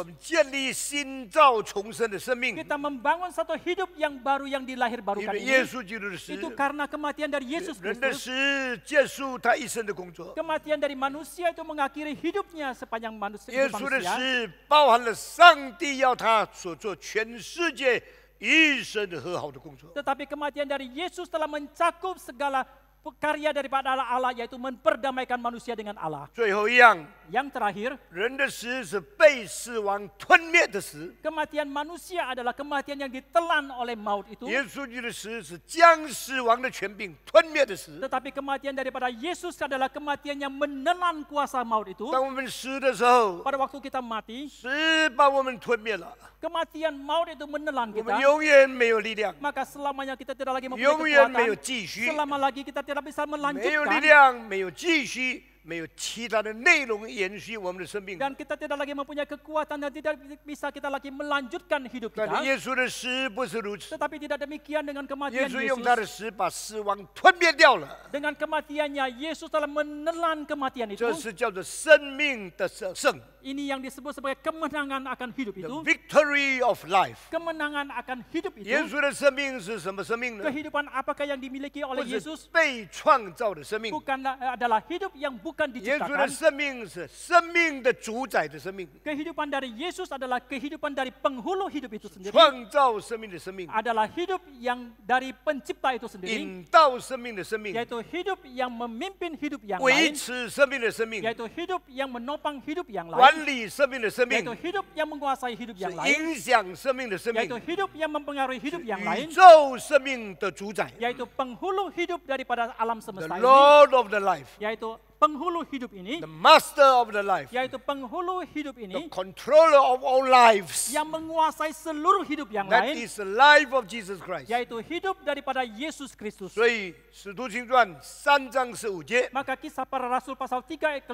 Kita membangun satu hidup yang baru yang dilahir barukan ini. Itu karena kematian dari Yesus Kristus. Kematian dari manusia itu mengakhiri hidupnya sepanjang manusia. Yesus manusia. 包含了上帝要他所做全世界一生和好的工作。karya daripada Allah, Allah yaitu memperdamaikan manusia dengan Allah. yang terakhir, kematian manusia adalah kematian yang ditelan oleh maut itu. Tetapi kematian daripada Yesus adalah kematian yang menelan kuasa maut itu. Pada waktu kita mati, kematian maut itu menelan kita. Maka selamanya kita tidak lagi mempunyai kekuatan. Selama lagi kita tidak 没有力量，没有积蓄。Dan kita tidak lagi mempunyai kekuatan dan tidak bisa kita lagi melanjutkan hidup kita. Tetapi tidak demikian dengan kematian Yesus. dengan kematiannya Yesus telah menelan kematian itu. ini yang disebut sebagai kemenangan akan hidup itu. The victory of life. Kemenangan akan hidup itu. kehidupan apakah yang dimiliki oleh Yesus? bukanlah eh, adalah hidup yang bukan bukan diciptakan. Kehidupan dari Yesus adalah kehidupan dari penghulu hidup itu sendiri. Adalah hidup yang dari pencipta itu sendiri. Yaitu hidup yang memimpin hidup yang lain. Yaitu hidup yang menopang hidup yang lain. Yaitu hidup yang menguasai hidup yang lain. Yaitu hidup yang mempengaruhi hidup yang lain. Yaitu penghulu hidup daripada alam semesta ini. Yaitu penghulu hidup ini, the master of the life, yaitu penghulu hidup ini, the controller of all lives, yang menguasai seluruh hidup yang that lain, is the life of Jesus Christ, yaitu hidup daripada Yesus Kristus. Maka kisah para rasul pasal 3 ayat ke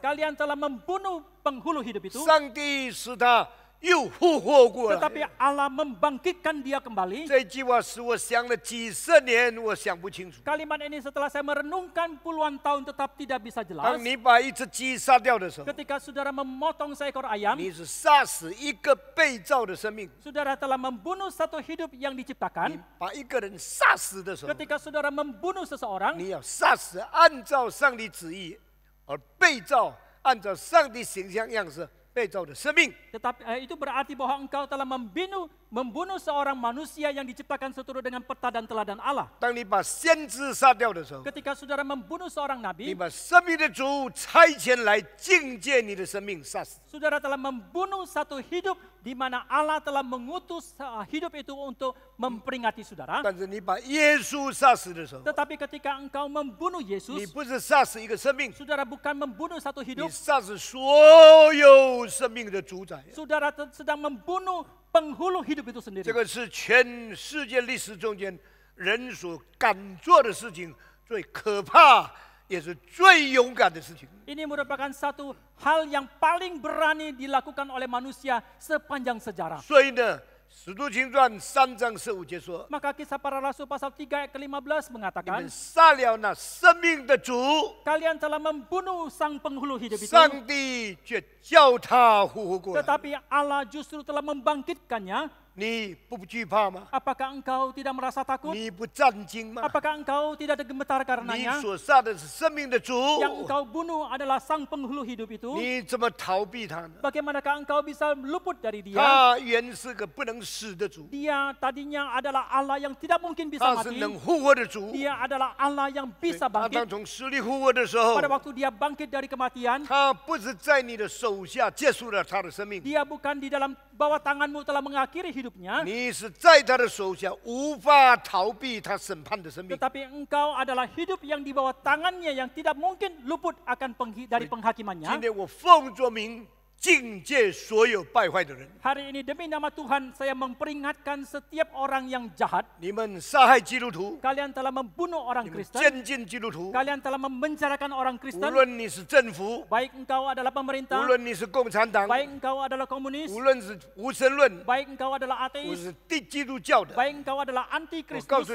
kalian telah membunuh penghulu hidup itu，上帝使他 tetapi Allah membangkitkan dia kembali. Kalimat ini setelah saya merenungkan puluhan tahun tetap tidak bisa jelas. Ketika saudara memotong seekor ayam, saudara telah membunuh satu hidup yang diciptakan. Ketika saudara membunuh seseorang, saudara membunuh seseorang tetapi itu berarti bahwa engkau telah membunuh membunuh seorang manusia yang diciptakan seturut dengan peta dan teladan Allah. Ketika saudara membunuh seorang nabi, saudara telah membunuh satu hidup di mana Allah telah mengutus uh, hidup itu untuk memperingati saudara. Tetapi ketika engkau membunuh Yesus, saudara bukan membunuh satu hidup, saudara sedang membunuh 这个是全世界历史中间人所敢做的事情，最可怕也是最勇敢的事情。这是世界上最 a 敢的事情。使徒行传三章十五节说，maka kisah para rasul pasal 3 ayat ke-15 mengatakan, 杀了那生命的主，kalian telah membunuh sang penghulu hidup itu. 上帝却叫他复活过来。tetapi Allah justru telah membangkitkannya Ni Apakah engkau tidak merasa takut? Apakah engkau tidak ada gemetar karenanya? Yang engkau bunuh adalah sang penghulu hidup itu. Bagaimanakah engkau bisa luput dari dia? Dia tadinya adalah Allah yang tidak mungkin bisa mati. Dia adalah Allah yang bisa eh, bangkit. Pada waktu dia bangkit dari kematian, dia bukan di dalam bahwa tanganmu telah mengakhiri hidupnya. Tetapi engkau adalah hidup yang di bawah tangannya yang tidak mungkin luput akan penghi dari penghakimannya. Hari ini demi nama Tuhan saya memperingatkan setiap orang yang jahat. Kalian telah membunuh orang Kristen. Kalian telah memenjarakan orang Kristen. Baik engkau adalah pemerintah. Baik engkau adalah komunis. Baik engkau adalah ateis. Baik engkau adalah anti Kristus.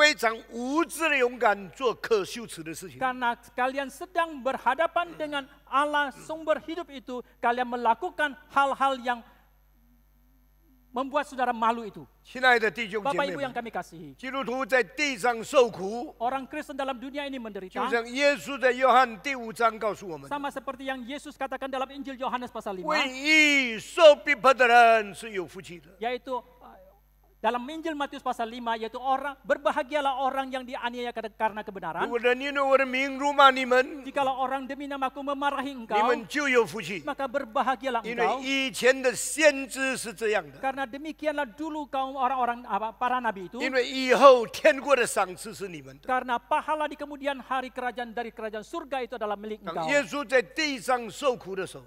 非常无知的勇敢做可羞耻的事情。Karena kalian sedang berhadapan dengan Allah sumber hidup itu, kalian melakukan hal-hal yang membuat saudara malu itu. Bapak Ibu yang kami kasihi. Orang Kristen dalam dunia ini menderita. seperti yang Yesus katakan dalam Injil Yohanes pasal lima，为义受逼迫的人是有福气的，yaitu Yaitu dalam Injil Matius pasal 5 yaitu orang berbahagialah orang yang dianiaya karena kebenaran. Jikalau orang demi namaku memarahi engkau, maka berbahagialah engkau. Karena demikianlah dulu kaum orang-orang para nabi itu. Karena pahala di kemudian hari kerajaan dari kerajaan surga itu adalah milik engkau.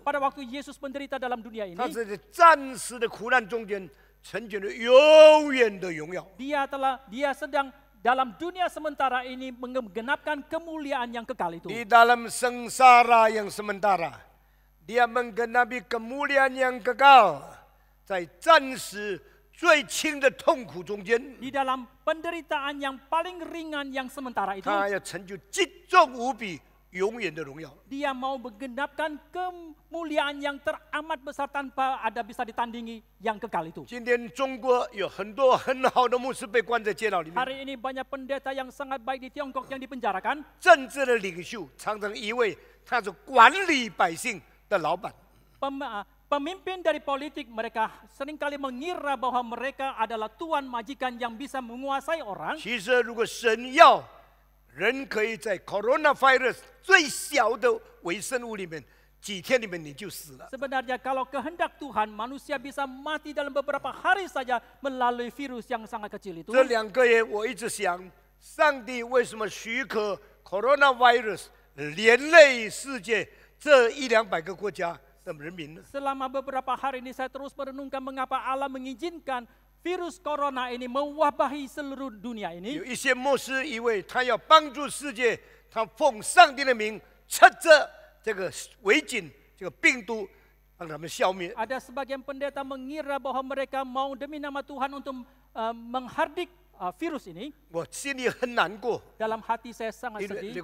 Pada waktu Yesus menderita dalam dunia ini, dia telah dia sedang dalam dunia sementara ini menggenapkan kemuliaan yang kekal itu. Di dalam sengsara yang sementara, dia menggenapi kemuliaan yang kekal. Di dalam penderitaan yang paling ringan yang sementara itu. Dia mau menggenapkan kemuliaan yang teramat besar tanpa ada bisa ditandingi yang kekal itu. Hari ini banyak pendeta yang sangat baik di Tiongkok yang dipenjarakan. Ah, pemimpin dari politik mereka seringkali mengira bahwa mereka adalah tuan majikan yang bisa menguasai orang. 其实如果神要人可以在 coronavirus 最小的微生物里面，几天里面你就死了。Sebenarnya kalau kehendak Tuhan, manusia bisa mati dalam beberapa hari saja melalui virus yang sangat kecil itu。这两个人，我一直想，上帝为什么许可 coronavirus 连累世界这一两百个国家的人民呢？Selama beberapa hari ini saya terus merenungkan mengapa Allah mengizinkan。virus corona ini mewabahi seluruh dunia ini. sebagian pendeta mengira bahwa mereka mau demi nama Tuhan untuk eh, menghardik eh, virus ini. dalam hati saya sangat sedih.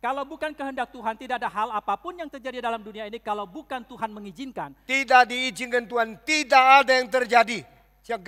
Kalau bukan kehendak Tuhan, tidak ada hal apapun yang terjadi dalam dunia ini kalau bukan Tuhan mengizinkan. Tidak diizinkan Tuhan, tidak ada yang terjadi. Yang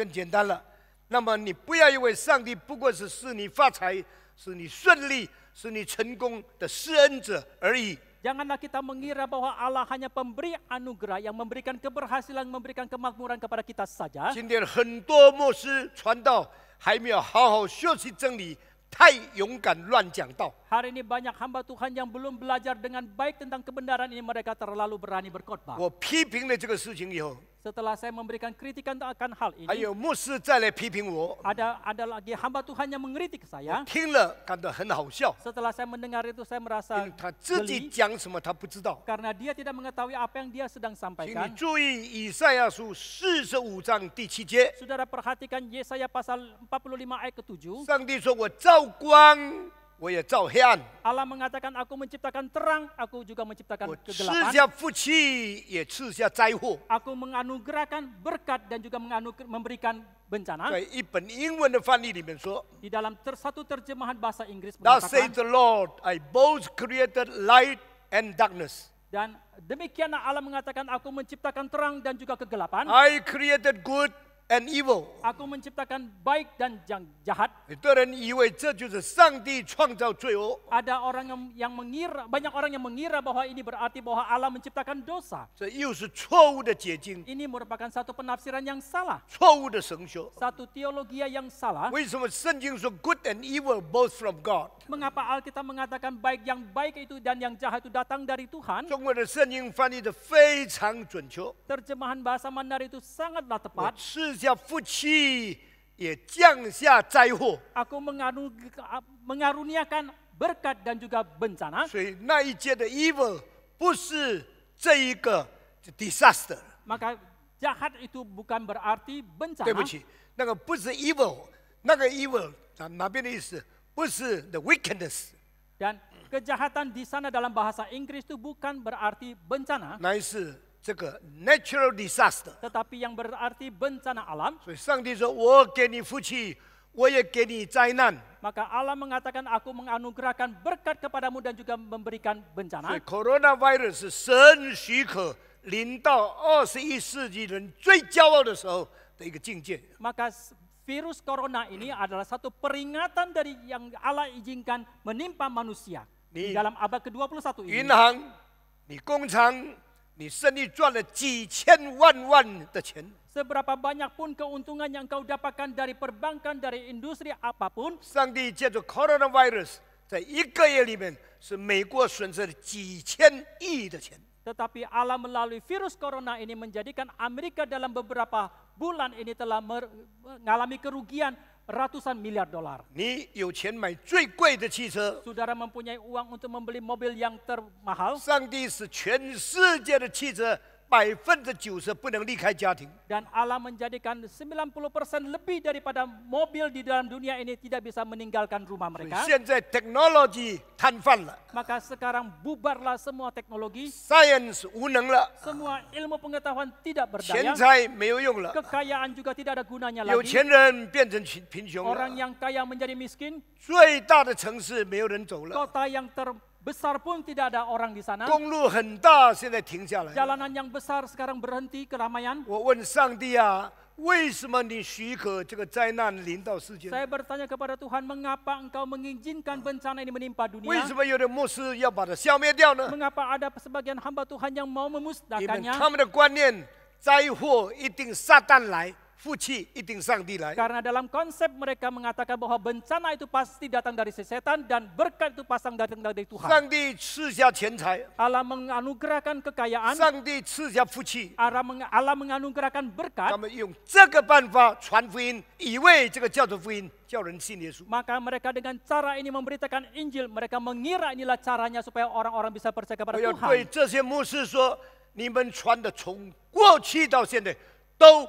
Janganlah kita mengira bahwa Allah hanya pemberi anugerah yang memberikan keberhasilan, memberikan kemakmuran kepada kita saja. 今天很多牧师传道还没有好好学习真理，太勇敢乱讲道。Hari ini banyak hamba Tuhan yang belum belajar dengan baik tentang kebenaran ini mereka terlalu berani berkhotbah. Setelah saya memberikan kritikan akan hal ini. Ada ada lagi hamba Tuhan yang mengkritik saya. Setelah saya mendengar itu saya merasa geli. Karena dia tidak mengetahui apa yang dia sedang sampaikan. Saudara perhatikan Yesaya pasal 45 ayat ke-7. Allah mengatakan aku menciptakan terang, aku juga menciptakan kegelapan. Aku menganugerahkan berkat dan juga memberikan bencana. Di dalam ter satu terjemahan bahasa Inggris mengatakan. the Lord, I both created light and darkness. Dan demikianlah Allah mengatakan aku menciptakan terang dan juga kegelapan. I created good and Aku menciptakan baik dan jahat. Ada orang yang mengira banyak orang yang mengira bahwa ini berarti bahwa Allah menciptakan dosa. Ini merupakan satu penafsiran yang salah. satu teologi yang salah. Mengapa Alkitab mengatakan baik yang baik itu dan yang jahat itu datang dari Tuhan? Terjemahan bahasa Mandarin itu sangatlah tepat. 下福气，也降下灾祸。Aku mengaruniakan berkat dan juga bencana. 所以那一届的 evil 不是这一个 disaster。Maka jahat itu bukan berarti bencana. 对不起，那个不是 evil，那个 evil 哪哪边的意思？不是 the wickedness。Dan kejahatan di sana dalam bahasa Inggris itu bukan berarti bencana. 这个 natural disaster，tetapi yang berarti bencana alam. Maka Allah mengatakan, Aku menganugerahkan berkat kepadamu dan juga memberikan bencana. 所以 coronavirus Maka virus corona ini adalah satu peringatan dari yang Allah izinkan menimpa manusia di dalam abad ke-21 ini. 你生意赚了几千万万的钱。Seberapa banyak pun keuntungan yang kau dapatkan dari perbankan, dari industri apapun. 上帝借着 coronavirus，在一个月里面是美国损失了几千亿的钱。Tetapi Allah melalui virus corona ini menjadikan Amerika dalam beberapa bulan ini telah mengalami kerugian ratusan miliar dolar. Saudara mempunyai uang untuk membeli mobil yang termahal. Shang dan Allah menjadikan 90% lebih daripada mobil di dalam dunia ini tidak bisa meninggalkan rumah mereka. maka technology 瘫痪了。Maka sekarang bubarlah semua teknologi. 无能了。Semua ilmu pengetahuan tidak berdaya. Kekayaan juga tidak ada gunanya lagi. Orang yang kaya menjadi miskin. Kota yang ter besar pun tidak ada orang di sana. Jalanan yang besar sekarang berhenti keramaian. Saya bertanya kepada Tuhan, mengapa engkau mengizinkan bencana ini menimpa dunia? Mengapa ada sebagian hamba Tuhan yang mau memusnahkannya? Karena dalam konsep mereka mengatakan bahwa bencana itu pasti datang dari setan dan berkat itu pasang datang dari Tuhan. Allah menganugerahkan kekayaan. 上帝赐下福气。Allah meng Allah menganugerahkan berkat. Maka mereka dengan cara ini memberitakan Injil, mereka mengira inilah caranya supaya orang-orang bisa percaya kepada Tuhan. 对这些牧师说，你们传的从过去到现在都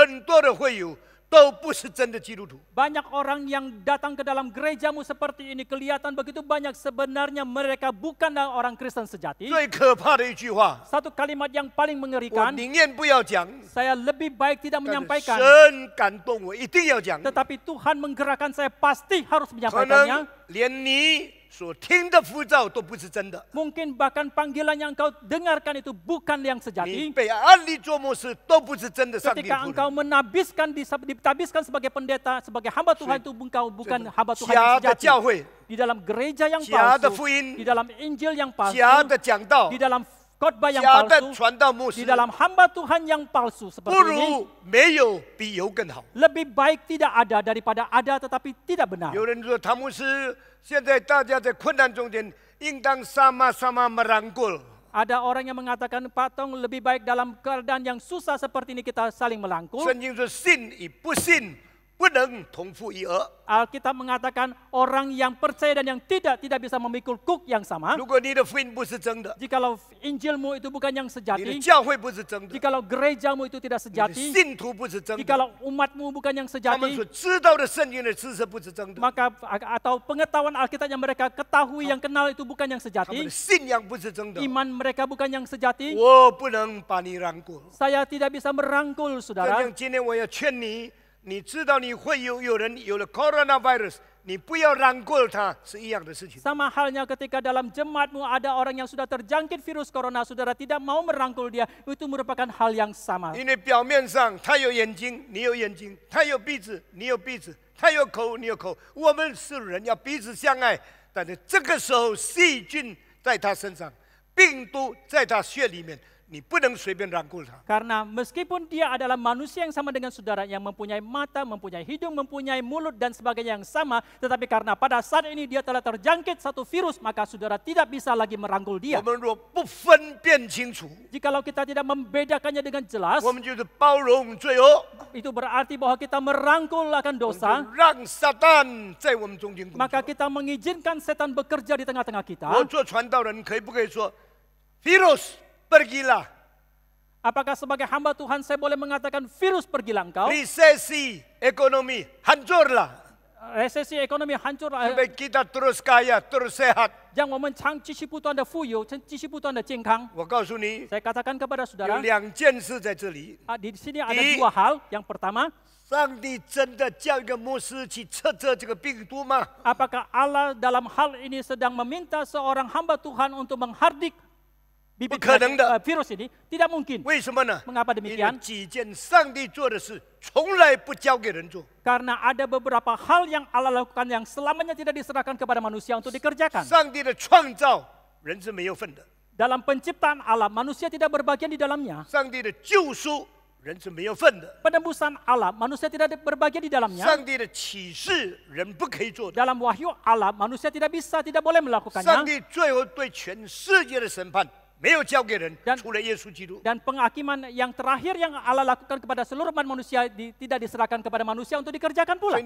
很多的会友都不是真的基督徒。Banyak orang yang datang ke dalam gerejamu seperti ini kelihatan begitu banyak sebenarnya mereka bukan orang Kristen sejati。最可怕的一句话。satu kalimat yang paling mengerikan。我宁愿不要讲。saya lebih baik tidak 但是 Tuhan menggerakkan saya pasti harus 可能 Mungkin bahkan panggilan yang kau dengarkan itu bukan yang sejati. Ketika engkau menabiskan ditabiskan sebagai pendeta, sebagai hamba Tuhan itu engkau bukan hamba Tuhan yang sejati. Di dalam gereja yang palsu, di dalam Injil yang palsu, di dalam khotbah yang palsu di dalam hamba Tuhan yang palsu seperti ini lebih baik tidak ada daripada ada tetapi tidak benar. Ada orang yang mengatakan patung lebih baik dalam keadaan yang susah seperti ini kita saling melangkul. Alkitab mengatakan orang yang percaya dan yang tidak tidak bisa memikul kuk yang sama. Jikalau Injilmu itu bukan yang sejati. Jikalau gerejamu itu tidak sejati. Jikalau umatmu bukan yang sejati. Maka atau pengetahuan Alkitab yang mereka ketahui yang kenal itu bukan yang sejati. Iman mereka bukan yang sejati. Saya tidak bisa merangkul saudara. 你知道你会有有人有了 coronavirus，你不要染过他是一样的事情。sama halnya ketika dalam jemaatmu ada orang yang sudah terjangkit virus corona, saudara tidak mau merangkul dia, itu merupakan hal yang sama. 因为表面上他有眼睛，你有眼睛；他有鼻子，你有鼻子；他有口，你有口。我们是人，要彼此相爱。但是这个时候细菌在他身上，病毒在他血里面。Karena meskipun dia adalah manusia yang sama dengan saudara yang mempunyai mata, mempunyai hidung, mempunyai mulut dan sebagainya yang sama, tetapi karena pada saat ini dia telah terjangkit satu virus, maka saudara tidak bisa lagi merangkul dia. Jikalau kita tidak membedakannya dengan jelas, itu berarti bahwa kita merangkul akan dosa, maka kita mengizinkan setan bekerja di tengah-tengah kita. Virus pergilah. Apakah sebagai hamba Tuhan saya boleh mengatakan virus pergilah engkau? Resesi ekonomi hancurlah. resesi ekonomi hancur. Supaya kita terus kaya, terus sehat. Yang memencang cici putuan da fuyu, cici putuan de cengkang. Saya katakan kepada saudara. Ah, di sini ada dua hal. Yang pertama. Apakah Allah dalam hal ini sedang meminta seorang hamba Tuhan untuk menghardik bibit bibit 不可能的, uh, virus ini tidak mungkin. Mengapa demikian? Karena ada beberapa hal yang Allah lakukan yang selamanya tidak diserahkan kepada manusia untuk dikerjakan. Dalam penciptaan Allah, manusia tidak berbagian di dalamnya. Penebusan Allah, manusia tidak berbagian di dalamnya. Dalam wahyu Allah, manusia tidak bisa, tidak boleh melakukannya. Dan penghakiman yang terakhir yang Allah lakukan kepada seluruh manusia tidak diserahkan kepada manusia untuk dikerjakan pula.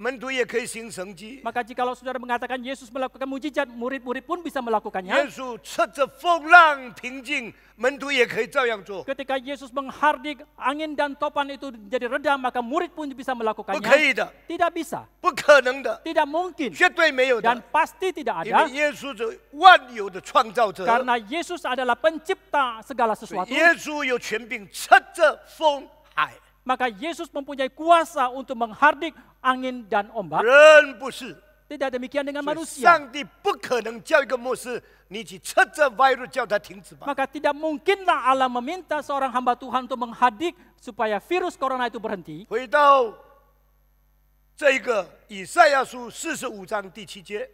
Maka jika saudara mengatakan Yesus melakukan mujizat, murid-murid pun bisa melakukannya. Ketika Yesus menghardik angin dan topan itu jadi reda, maka murid pun bisa melakukannya. Tidak bisa. Tidak mungkin. Dan pasti tidak ada. Karena Yesus adalah pencipta segala sesuatu. Maka Yesus mempunyai kuasa untuk menghardik angin dan ombak. Tidak demikian dengan manusia. 上帝不可能叫一个牧师，你去斥责 tidak mungkinlah Allah meminta seorang hamba Tuhan untuk menghadik supaya virus corona itu berhenti.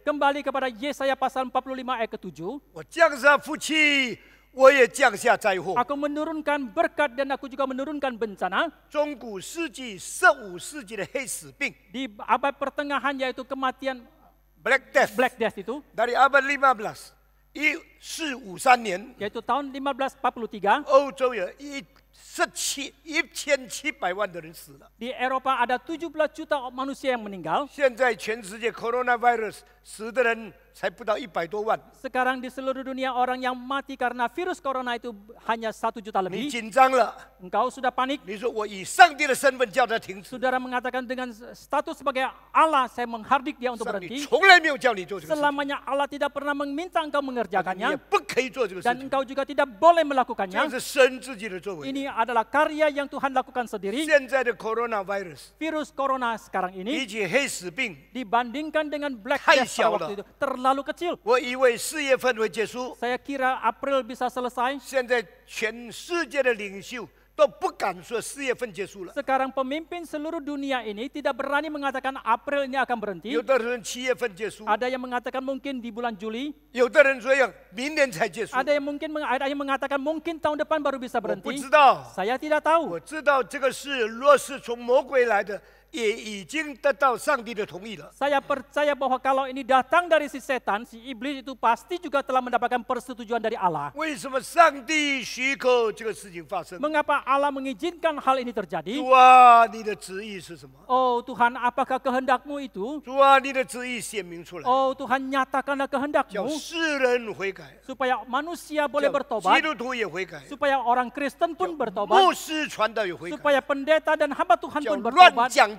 Kembali kepada Yesaya pasal 45 ayat ke-7. 我降下福气。Aku menurunkan berkat dan aku juga menurunkan bencana. Di abad pertengahan yaitu kematian Black Death. Black Death itu. Dari abad 15. 1453 yaitu tahun 1543. Di Eropa ada 17 juta manusia yang meninggal. 现在全世界 coronavirus 死的人才不到一百多万。Sekarang di seluruh dunia orang yang mati karena virus corona itu hanya satu juta lebih. 你紧张了。Engkau sudah panik. 你说我以上帝的身份叫他停止。Saudara mengatakan dengan status sebagai Allah saya menghardik dia untuk berhenti. Selamanya Allah tidak pernah meminta engkau mengerjakannya. Dan engkau juga tidak boleh melakukannya. Ini adalah karya yang Tuhan lakukan sendiri. Virus corona sekarang ini dibandingkan dengan Black Death pada waktu itu terlalu kecil. Saya kira April bisa selesai. Sekarang pemimpin seluruh dunia ini tidak berani mengatakan April ini akan berhenti. Ada yang mengatakan mungkin di bulan Juli. Ada yang mungkin ada yang mengatakan mungkin tahun depan baru bisa berhenti. Saya tidak tahu. Saya tidak tahu. Saya percaya bahwa kalau ini datang dari si setan, si iblis itu pasti juga telah mendapatkan persetujuan dari Allah. Mengapa Allah mengizinkan hal ini terjadi? Tuhan, apakah kehendakmu itu? Oh Tuhan, nyatakanlah kehendakmu. Supaya manusia boleh bertobat. Supaya orang Kristen pun bertobat. Supaya pendeta dan hamba Tuhan pun bertobat.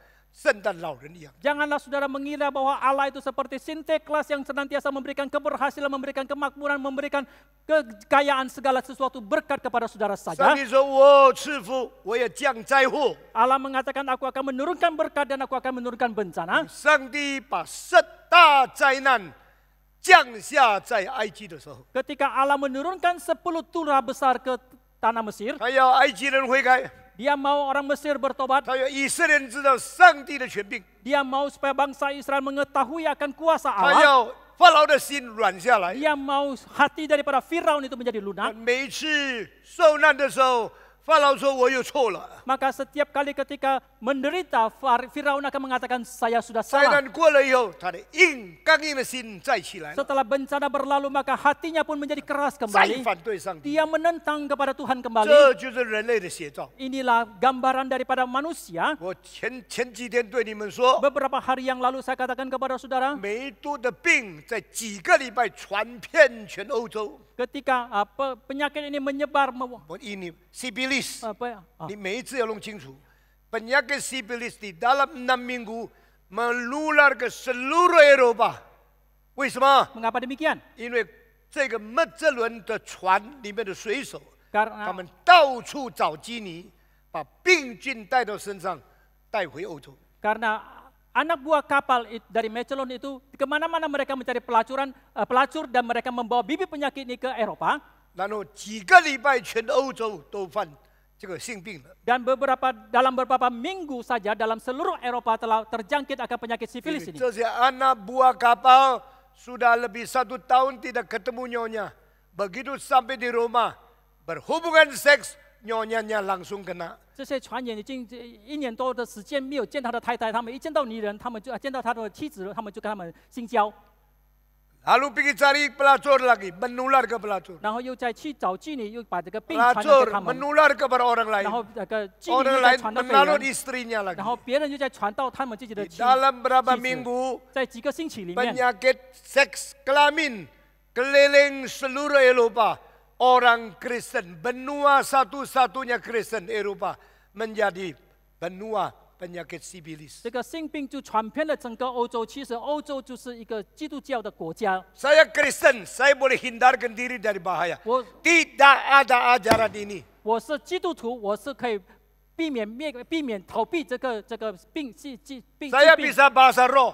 Janganlah saudara mengira bahwa Allah itu seperti Sinteklas yang senantiasa memberikan keberhasilan, memberikan kemakmuran, memberikan kekayaan segala sesuatu berkat kepada saudara saja. 上帝说：“我赐福，我也降灾祸。” Allah mengatakan, aku akan menurunkan berkat dan aku akan menurunkan bencana. Ketika Allah menurunkan sepuluh tura besar ke tanah Mesir, dia mau orang Mesir bertobat. Dia mau supaya bangsa Israel mengetahui akan kuasa Allah. Dia mau hati daripada Firaun itu menjadi lunak. Maka setiap kali ketika menderita, Firaun akan mengatakan saya sudah salah. Setelah bencana berlalu maka hatinya pun menjadi keras kembali. Dia menentang kepada Tuhan kembali. Inilah gambaran daripada oh, manusia. Beberapa hari yang lalu saya katakan kepada saudara. Ketika apa ah, penyakit ini menyebar, ini sibilis. apa ah, ah penyakit sipilis di dalam enam minggu melular ke seluruh Eropa. Wisma. Mengapa demikian? Ini de Chuan di Karena. cu Ba bing jin dai Dai hui 因为这个麦哲伦的船里面的水手，Karena- Karena anak buah kapal dari Mechelon itu kemana-mana mereka mencari pelacuran eh, pelacur dan mereka membawa bibit penyakit ini ke Eropa. Lalu tiga 然后几个礼拜，全欧洲都犯 dan beberapa dalam beberapa minggu saja dalam seluruh Eropa telah terjangkit akan penyakit sifilis ini. Anak buah kapal sudah lebih satu tahun tidak ketemu nyonya. Begitu sampai di rumah berhubungan seks nyonyanya langsung 尿尿尿朗松跟他。这些船员已经一年多的时间没有见他的太太，他们一见到女人，他们就见到他的妻子，他们就跟他们性交。Lalu pergi cari pelacur lagi, menular ke pelacur. Pelacur menular kepada orang lain. Orang lain menaruh istrinya lagi. Di dalam berapa minggu, penyakit seks kelamin keliling seluruh Eropa. Orang Kristen, benua satu-satunya Kristen Eropa menjadi benua penyakit sibilis. 这个性病就传遍了整个欧洲。其实欧洲就是一个基督教的国家。Saya Kristen, saya boleh hindarkan diri dari bahaya. 我 Tidak ada ajaran ini. Saya bisa bahasa roh.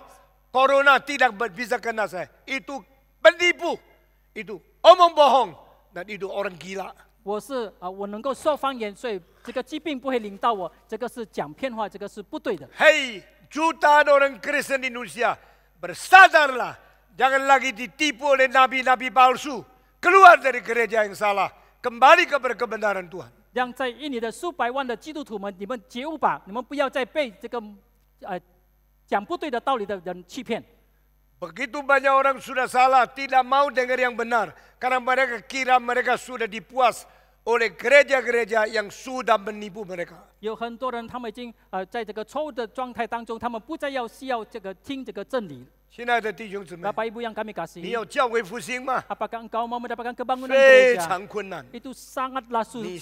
Corona tidak bisa kena saya. Itu penipu. Itu omong bohong. Dan itu orang gila. 我是啊，我能够说方言，所以这个疾病不会临到我。这个是讲骗话，这个是不对的。Hey, jutaan orang Kristen di Indonesia bersadarlah, jangan lagi ditipu oleh nabi-nabi palsu. Keluar dari gereja yang salah, kembali kepada kebenaran Tuhan. 让在印尼的数百万的基督徒们，你们觉悟吧，你们不要再被这个呃讲不对的道理的人欺骗。Begitu banyak orang sudah salah, tidak mau dengar yang benar. Karena mereka kira mereka sudah dipuas oleh gereja-gereja yang sudah menipu mereka. 有很多人，他们已经呃在这个错误的状态当中，他们不再要需要这个听这个真理。亲爱的弟兄姊妹，Bapak Ibu yang kami kasih, engkau mau mendapatkan kebangunan gereja? sangatlah sulit.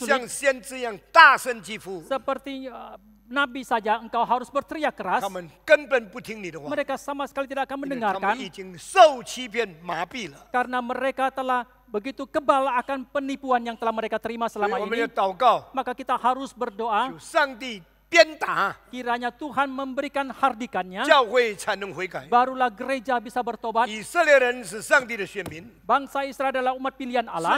Nabi saja, engkau harus berteriak keras. Mereka sama sekali tidak akan mendengarkan Karena mereka telah begitu kebal akan penipuan yang telah mereka terima selama ini. Maka kita harus berdoa. 鞭打, kiranya Tuhan memberikan hardikannya, barulah gereja bisa bertobat. Bangsa Israel adalah umat pilihan Allah.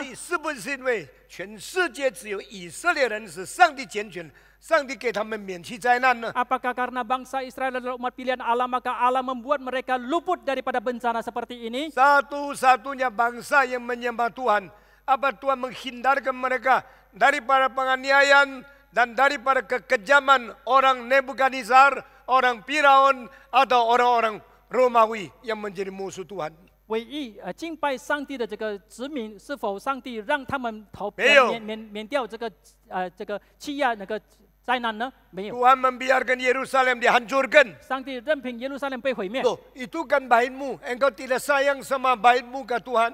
Apakah karena bangsa Israel adalah umat pilihan Allah maka Allah membuat mereka luput daripada bencana seperti ini? Satu-satunya bangsa yang menyembah Tuhan. Apa Tuhan menghindarkan mereka dari para penganiayaan, dan daripada kekejaman orang Nebukadnezar, orang Firaun atau orang-orang Romawi yang menjadi musuh Tuhan. Tuhan membiarkan Yerusalem dihancurkan. Tuh, itu kan baitmu. Engkau tidak sayang sama baitmu ke Tuhan.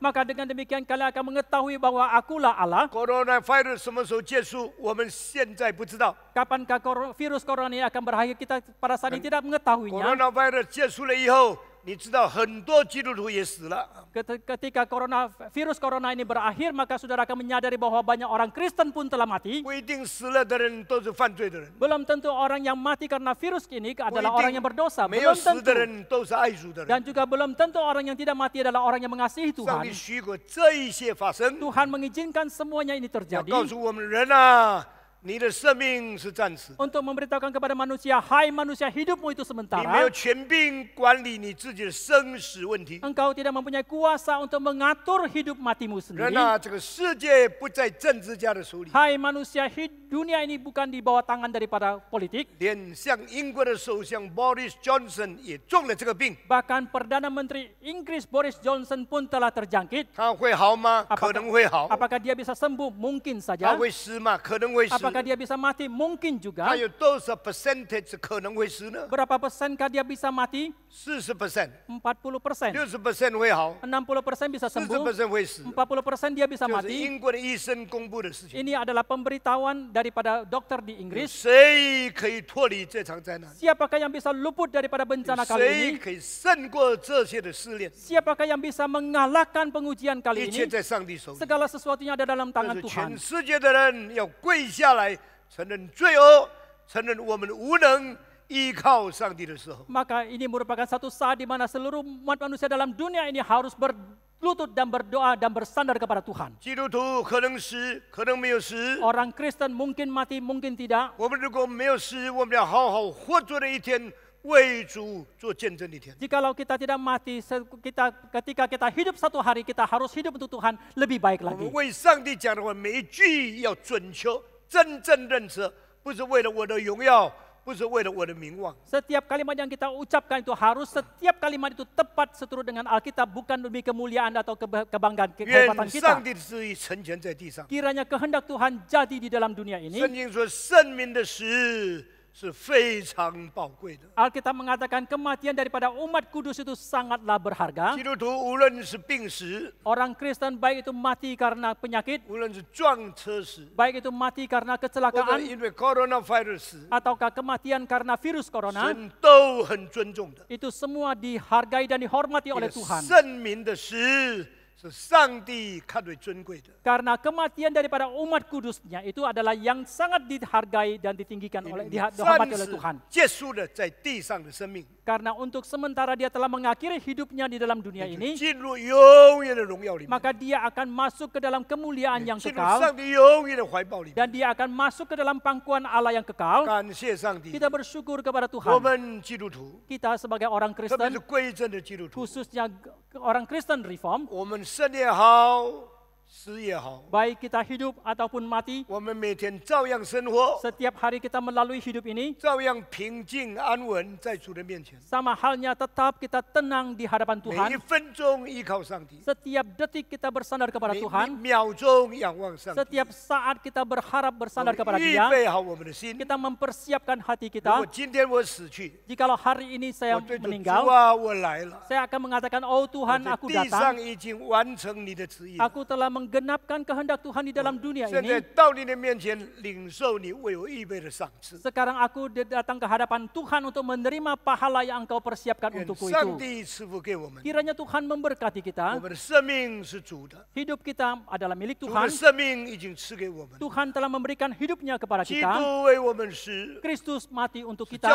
Maka dengan demikian kalian akan mengetahui bahwa akulah Allah. Coronavirus 什么时候结束？我们现在不知道。Kapankah virus corona ini akan berakhir? Kita pada saat ini tidak mengetahuinya. Coronavirus 结束了以后。你知道很多基督徒也死了。Ketika corona virus corona ini berakhir, maka saudara akan menyadari bahwa banyak orang Kristen pun telah mati. Belum tentu orang yang mati karena virus ini adalah orang yang berdosa. Belum tentu. Dan juga belum tentu orang yang tidak mati adalah orang yang mengasihi Tuhan. Tuhan mengizinkan semuanya ini terjadi untuk memberitahukan kepada manusia, hai manusia hidupmu itu sementara. Engkau tidak mempunyai kuasa untuk mengatur hidup matimu sendiri. Hai manusia, dunia ini bukan di bawah tangan daripada politik. Bahkan Perdana Menteri Inggris Boris Johnson pun telah terjangkit. Apakah, apakah dia bisa sembuh? Mungkin saja. Apakah apakah dia bisa mati? Mungkin juga. Berapa persenkah dia bisa mati? 40 persen. 40 persen. 60 persen bisa sembuh. 40 persen dia bisa mati. Ini adalah pemberitahuan daripada dokter di Inggris. Siapakah yang bisa luput daripada bencana kali ini? Siapakah yang bisa mengalahkan pengujian kali ini? Segala sesuatunya ada dalam tangan Tuhan. Maka ini merupakan satu saat di mana seluruh umat manusia dalam dunia ini harus berlutut dan berdoa dan bersandar kepada Tuhan. Orang Kristen mungkin mati, mungkin tidak. Jikalau kita tidak mati, kita ketika kita hidup satu hari, kita harus hidup untuk Tuhan lebih baik lagi. 真正认识，不是为了我的荣耀，不是为了我的名望。Setiap kalimat yang kita ucapkan itu harus setiap kalimat itu tepat seturut dengan Alkitab, bukan demi kemuliaan atau kebanggaan kehebatan kita. Kiranya kehendak Tuhan jadi di dalam dunia ini. Alkitab mengatakan kematian daripada umat kudus itu sangatlah berharga. Orang Kristen baik itu mati karena penyakit, baik itu mati karena kecelakaan, ataukah kematian karena virus corona, itu semua dihargai dan dihormati oleh Tuhan. Karena kematian daripada umat kudusnya itu adalah yang sangat dihargai dan ditinggikan oleh dihormati oleh Tuhan. Karena untuk sementara dia telah mengakhiri hidupnya di dalam dunia ini, maka dia akan masuk ke dalam kemuliaan yang kekal dan dia akan masuk ke dalam pangkuan Allah yang kekal. Kita bersyukur kepada Tuhan. Kita sebagai orang Kristen, khususnya orang Kristen Reform, 新年好！Baik kita hidup ataupun mati, setiap hari kita melalui hidup ini, sama halnya tetap kita tenang di hadapan Tuhan. setiap detik kita bersandar kepada Tuhan, setiap saat kita berharap bersandar kepada Dia, kita mempersiapkan hati kita. Jikalau hari ini saya 对主主 meninggal, saya akan mengatakan, "Oh Tuhan, aku datang. Aku telah menggenapkan kehendak Tuhan di dalam dunia ini. Sekarang aku datang ke hadapan Tuhan untuk menerima pahala yang Engkau persiapkan untukku itu. Kiranya Tuhan memberkati kita. Hidup kita adalah milik Tuhan. Tuhan telah memberikan hidupnya kepada kita. Kristus mati untuk kita.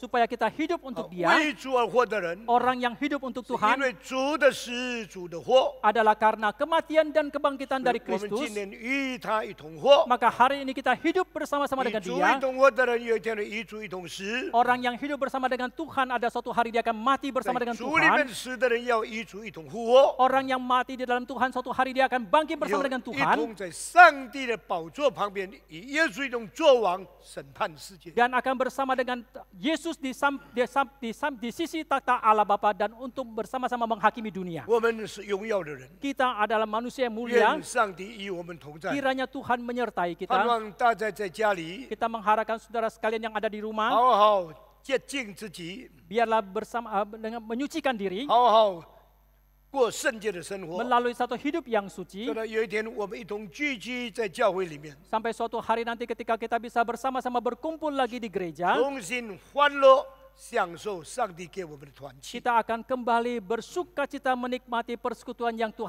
Supaya kita hidup untuk Dia. Orang yang hidup untuk Tuhan adalah karena kemampuan kematian dan kebangkitan dari Kristus, maka hari ini kita hidup bersama-sama dengan Dia. Orang yang hidup bersama dengan Tuhan ada suatu hari dia akan mati bersama dengan Tuhan. Orang yang mati di dalam Tuhan suatu hari dia akan bangkit bersama dengan Tuhan. Dan akan bersama dengan Yesus di, sam, di, sam, di, sam, di sisi tata Allah Bapa dan untuk bersama-sama menghakimi dunia. Kita adalah dalam manusia yang mulia. Kiranya Tuhan menyertai kita. Kita mengharapkan saudara sekalian yang ada di rumah. Biarlah bersama ah, dengan menyucikan diri. Melalui satu hidup yang suci. Sampai suatu hari nanti ketika kita bisa bersama-sama berkumpul lagi di gereja. Kita akan kembali bersuka cita menikmati persekutuan yang Tuhan